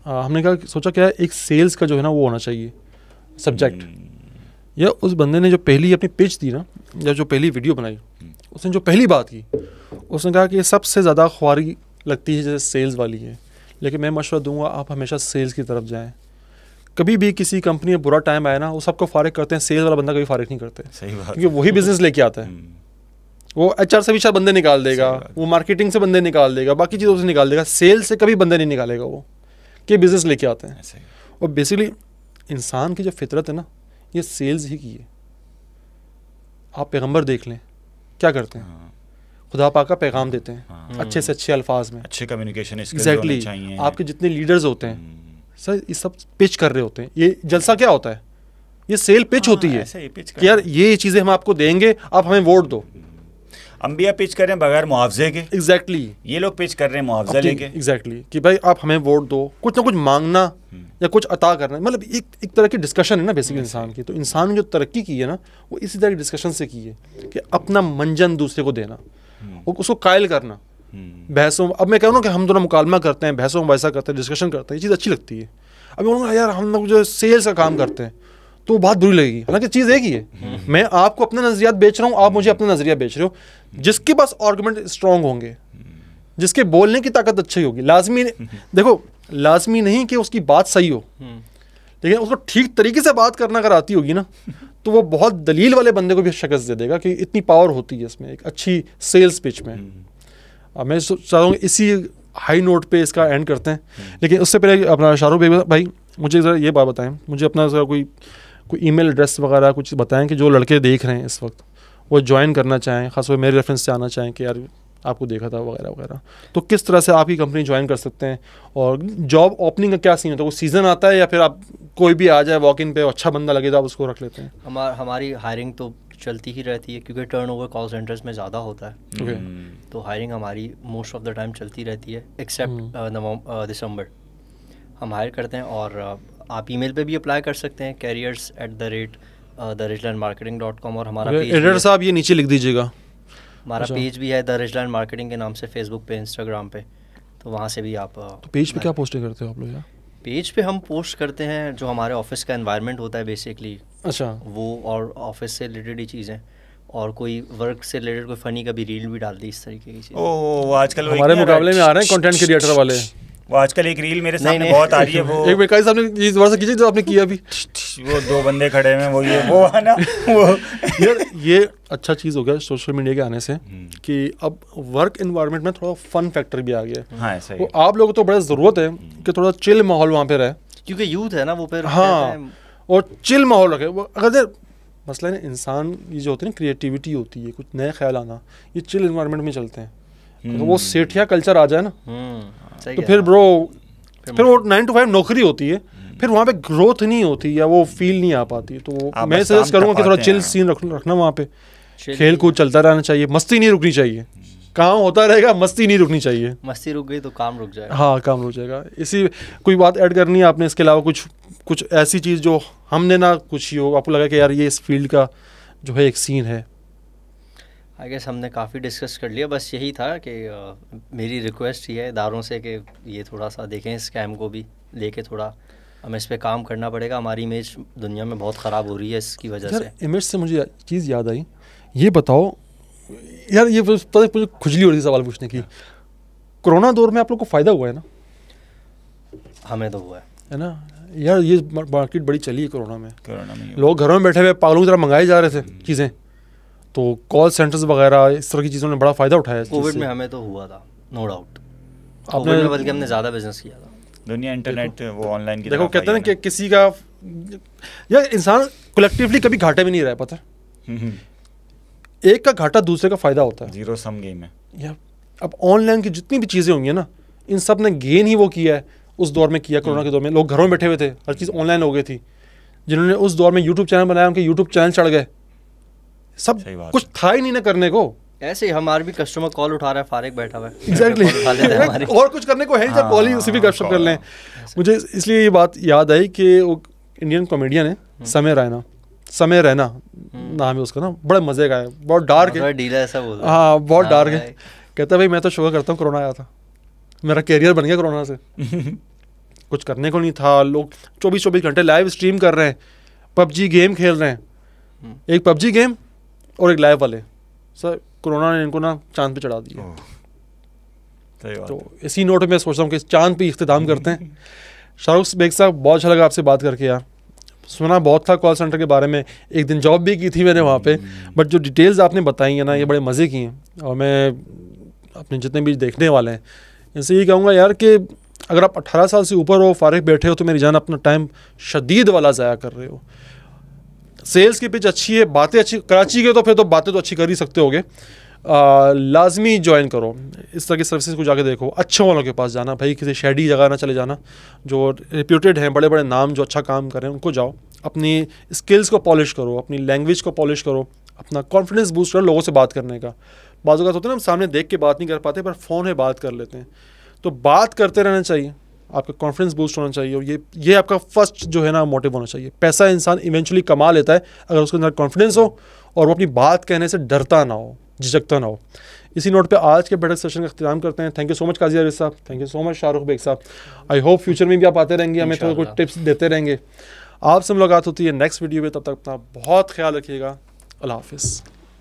Speaker 2: आ, हमने क्या सोचा क्या एक सेल्स का जो है ना वो होना चाहिए सब्जेक्ट हम्म। या उस बंदे ने जो पहली अपनी पिच दी ना या जो पहली वीडियो बनाई हम्म। उसने जो पहली बात की उसने कहा कि सबसे ज़्यादा ख्वारी लगती है जैसे सेल्स वाली है लेकिन मैं मशवरा दूंगा आप हमेशा सेल्स की तरफ जाएँ कभी भी किसी कंपनी में बुरा टाइम आया ना वो सबको फारिग करते हैं सेल्स वाला बंदा कभी फारिग नहीं करते सही बात क्योंकि वही बिजनेस लेके आता है हम्म। वो एच से भी शायद बंदे निकाल देगा वो मार्केटिंग से बंदे निकाल देगा बाकी चीज़ों से निकाल देगा सेल्स से कभी बंदे नहीं निकालेगा वो कि बिज़नेस लेके आते हैं और बेसिकली इंसान की जो फितरत है ना ये सेल्स ही की है आप पैगम्बर देख लें क्या करते हैं हाँ। खुदा पाक का पैगाम देते हैं हाँ। अच्छे से अच्छे अल्फाज में अच्छे कम्युनिकेशन एग्जैक्टली आपके जितने लीडर्स होते हैं हम्म। सर ये सब पिच कर रहे होते हैं ये जलसा क्या होता है ये सेल पिच हाँ, होती है कि यार ये चीज़ें हम आपको देंगे आप हमें वोट दो अम्बिया पिच कर रहे हैं बगैर मुआवजे के एग्जैक्टली exactly. ये लोग पिच कर रहे हैं मुआवजा लेके एग्जैक्टली exactly. कि भाई आप हमें वोट दो कुछ ना कुछ मांगना हम्म। या कुछ अता करना मतलब एक एक तरह की डिस्कशन है ना बेसिकली इंसान की तो इंसान ने जो तरक्की की है ना वो इसी तरह की डिस्कशन से की है कि अपना मंजन दूसरे को देना और हम्म। उसको कायल करना हम्म। बहसों अब मैं कह रहा हूँ कि हम दोनों मुकालमा करते हैं बहसों वैसा करते हैं डिस्कशन करते हैं ये चीज़ अच्छी लगती है अभी उन्होंने यार हम लोग जो सेल्स का काम करते हैं तो बात बुरी लगेगी हालांकि चीज़ एक ही है मैं आपको अपना नज़रियात बेच रहा हूँ आप मुझे अपना नज़रिया बेच रहे हो जिसके पास आर्गूमेंट स्ट्रांग होंगे जिसके बोलने की ताकत अच्छी होगी लाजमी देखो लाजमी नहीं कि उसकी बात सही हो लेकिन उसको ठीक तरीके से बात करना अगर आती होगी ना तो वो बहुत दलील वाले बंदे को भी शकस दे देगा कि इतनी पावर होती है इसमें एक अच्छी सेल्स पिच में अब मैं चाह रहा हूँ इसी हाई नोट पे इसका एंड करते हैं लेकिन उससे पहले अपना शाहरुख भाई मुझे ज़रा ये बात बताएं मुझे अपना ज़रा कोई कोई ईमेल एड्रेस वगैरह कुछ बताएं कि जो लड़के देख रहे हैं इस वक्त वो ज्वाइन करना चाहें खासकर मेरे रेफरेंस से आना चाहें कि यार आपको देखा था वगैरह वगैरह तो किस तरह से आपकी कंपनी ज्वाइन कर सकते हैं और जॉब ओपनिंग का क्या सीन होता है वो सीज़न आता है या फिर आप कोई भी आ जाए वॉक इन पे अच्छा बंदा लगे तो आप उसको रख लेते
Speaker 1: हैं हमार हमारी हायरिंग तो चलती ही रहती है क्योंकि टर्न ओवर कॉल सेंटर्स में ज़्यादा होता है okay. हम्म। तो हायरिंग हमारी मोस्ट ऑफ द टाइम चलती रहती है एक्सेप्ट हम्म। uh, uh, दिसंबर हम हायर करते हैं और uh, आप ईमेल पे भी अप्लाई कर सकते हैं careers at the rate the rich land marketing dot com और हमारा एडिटर
Speaker 2: साहब ये नीचे लिख दीजिएगा हमारा पेज अच्छा।
Speaker 1: भी है द रिच लैंड मार्केटिंग के नाम से फेसबुक पे इंस्टाग्राम पे तो वहाँ से भी आप uh, तो
Speaker 2: पेज पे क्या पोस्टें करते हो आप लोग
Speaker 1: पेज पे हम पोस्ट करते हैं जो हमारे ऑफिस का इन्वायरमेंट होता है बेसिकली अच्छा वो और ऑफिस से रिलेटेड ही चीज़ें और कोई वर्क से रिलेटेड कोई फनी का भी रील भी डाल दी इस तरीके की चीज़ ओह आजकल हमारे मुकाबले में आ रहे हैं कंटेंट क्रिएटर वाले वो आजकल एक रील मेरे
Speaker 3: सामने बहुत आ रही है वो एक
Speaker 2: बेकार साहब ने इस बार से कीजिए जो आपने किया अभी वो दो बंदे खड़े हैं वो ये वो है ना वो यार ये अच्छा चीज़ हो गया सोशल मीडिया के आने से हम्म। कि अब वर्क एनवायरनमेंट में थोड़ा फन फैक्टर भी आ गया है हाँ, सही वो तो आप लोगों को तो बड़ा ज़रूरत है हम्म। कि थोड़ा चिल माहौल वहां पे रहे
Speaker 1: क्योंकि यूथ है ना वो फिर हां
Speaker 2: और चिल माहौल रखे अगर मसला है इंसान ये जो होती है ना क्रिएटिविटी होती है कुछ नया ख्याल आना ये चिल इन्वायरमेंट में चलते हैं तो वो हम्म। सेठिया कल्चर आ जाए ना
Speaker 1: हम्म, तो फिर ब्रो
Speaker 2: फिर वो नाइन टू फाइव नौकरी होती है हम्म। फिर वहाँ पे ग्रोथ नहीं होती या वो फील नहीं आ पाती तो मैं सजेस्ट करूँगा कि थोड़ा चिल सीन रखना वहाँ पे खेल कूद चलता रहना चाहिए मस्ती नहीं रुकनी चाहिए काम होता रहेगा मस्ती नहीं रुकनी चाहिए
Speaker 1: मस्ती रुक गई तो काम रुक जाएगा हाँ
Speaker 2: काम रुक जाएगा इसी कोई बात ऐड करनी है आपने इसके अलावा कुछ कुछ ऐसी चीज़ जो हमने ना कुछ ही हो आपको लगा कि यार ये इस फील्ड का जो है एक सीन है
Speaker 1: आई गेस हमने काफ़ी डिस्कस कर लिया बस यही था कि मेरी रिक्वेस्ट ये है इदारों से कि ये थोड़ा सा देखें स्कैम को भी लेके थोड़ा हमें इस पर काम करना पड़ेगा हमारी इमेज दुनिया में बहुत ख़राब हो रही है इसकी वजह से
Speaker 2: इमेज से मुझे चीज़ याद आई ये बताओ यार ये पता मुझे खुजली हो रही सवाल पूछने की कोरोना दौर में आप लोग को फ़ायदा हुआ है ना हमें तो हुआ है है ना यार ये मार्केट बड़ी चली है कोरोना में कोरोना में लोग घरों में बैठे हुए पागलों की तरह मंगाए जा रहे थे हम्म। चीज़ें तो कॉल सेंटर्स वगैरह इस तरह की चीज़ों ने बड़ा फ़ायदा उठाया कोविड में हमें तो हुआ था नो डाउट आपने बल्कि हमने ज़्यादा बिजनेस किया था दुनिया इंटरनेट वो ऑनलाइन की देखो कहते हैं कि किसी का यार इंसान कलेक्टिवली कभी घाटे में नहीं रह पाता एक का घाटा दूसरे का फायदा होता है जीरो सम गेम है यार अब ऑनलाइन की जितनी भी चीज़ें होंगी ना इन सब ने गेन ही वो किया है उस दौर में किया कोरोना के दौर में लोग घरों में बैठे हुए थे हर चीज़ ऑनलाइन हो गई थी जिन्होंने उस दौर में यूट्यूब चैनल बनाया उनके यूट्यूब चैनल चढ़ गए सब कुछ
Speaker 1: था ही नहीं ना करने को ऐसे ही हमारे भी कस्टमर कॉल उठा रहा है फारिक बैठा हुआ है एग्जैक्टली और कुछ करने को है हाँ, कॉल ही उसे भी कैप्चअप कर
Speaker 2: लें मुझे इसलिए ये बात याद आई कि वो इंडियन कॉमेडियन है हम्म। समय रहना समय रहना हम्म। नाम है उसका ना बड़े मजे का है बहुत डार्क है डीलर ऐसा बोल हाँ बहुत डार्क हाँ है कहता है भाई मैं तो शुगर करता हूँ कोरोना आया था मेरा कैरियर बन गया कोरोना से कुछ करने को नहीं था लोग चौबीस चौबीस घंटे लाइव स्ट्रीम कर रहे हैं पबजी गेम खेल रहे हैं हम्म। एक पबजी गेम और एक लाइव वाले सर कोरोना ने इनको ना चांद पे चढ़ा दिया तो इसी नोट में सोच रहा हूँ कि चांद पे इख्ताम करते हैं शाहरुख बेग साहब बहुत अच्छा लगा आपसे बात करके यार सुना बहुत था कॉल सेंटर के बारे में एक दिन जॉब भी की थी मैंने वहाँ पे बट हम्म। जो डिटेल्स आपने बताई हैं ना ये बड़े मज़े की हैं और मैं अपने जितने भी देखने वाले हैं इनसे ये कहूँगा यार कि अगर आप 18 साल से ऊपर हो फारग बैठे हो तो मेरी जान अपना टाइम शदीद वाला ज़ाया कर रहे हो सेल्स की पिच अच्छी है बातें अच्छी कराची के तो फिर तो बातें तो अच्छी कर ही सकते होगे लाजमी ज्वाइन करो इस तरह की सर्विसेज को जाके देखो अच्छे वालों के पास जाना भाई किसी शेडी जगह ना चले जाना जो रिप्यूटेड हैं बड़े बड़े नाम जो अच्छा काम करें उनको जाओ अपनी स्किल्स को पॉलिश करो अपनी लैंग्वेज को पॉलिश करो अपना कॉन्फिडेंस बूस्ट करो लोगों से बात करने का बाज़ तो होते हैं ना हम सामने देख के बात नहीं कर पाते पर फ़ोन है बात कर लेते हैं तो बात करते रहना चाहिए आपका कॉन्फिडेंस बूस्ट होना चाहिए और ये ये आपका फर्स्ट जो है ना मोटिव होना चाहिए पैसा इंसान इवेंचुअली कमा लेता है अगर उसके अंदर कॉन्फिडेंस हो और वो अपनी बात कहने से डरता ना हो झिझकता ना हो इसी नोट पे आज के बैठक सेशन का अख्ताम करते हैं thank you so much Qazi Arif साहब thank you so much Shahrukh Baig साहब आई होप फ्यूचर में भी आप आते रहेंगे हमें थोड़े कुछ टिप्स देते रहेंगे आपसे मुलाकात होती है नेक्स्ट वीडियो में तब तक अपना बहुत ख्याल रखिएगा अल्लाह हाफिज़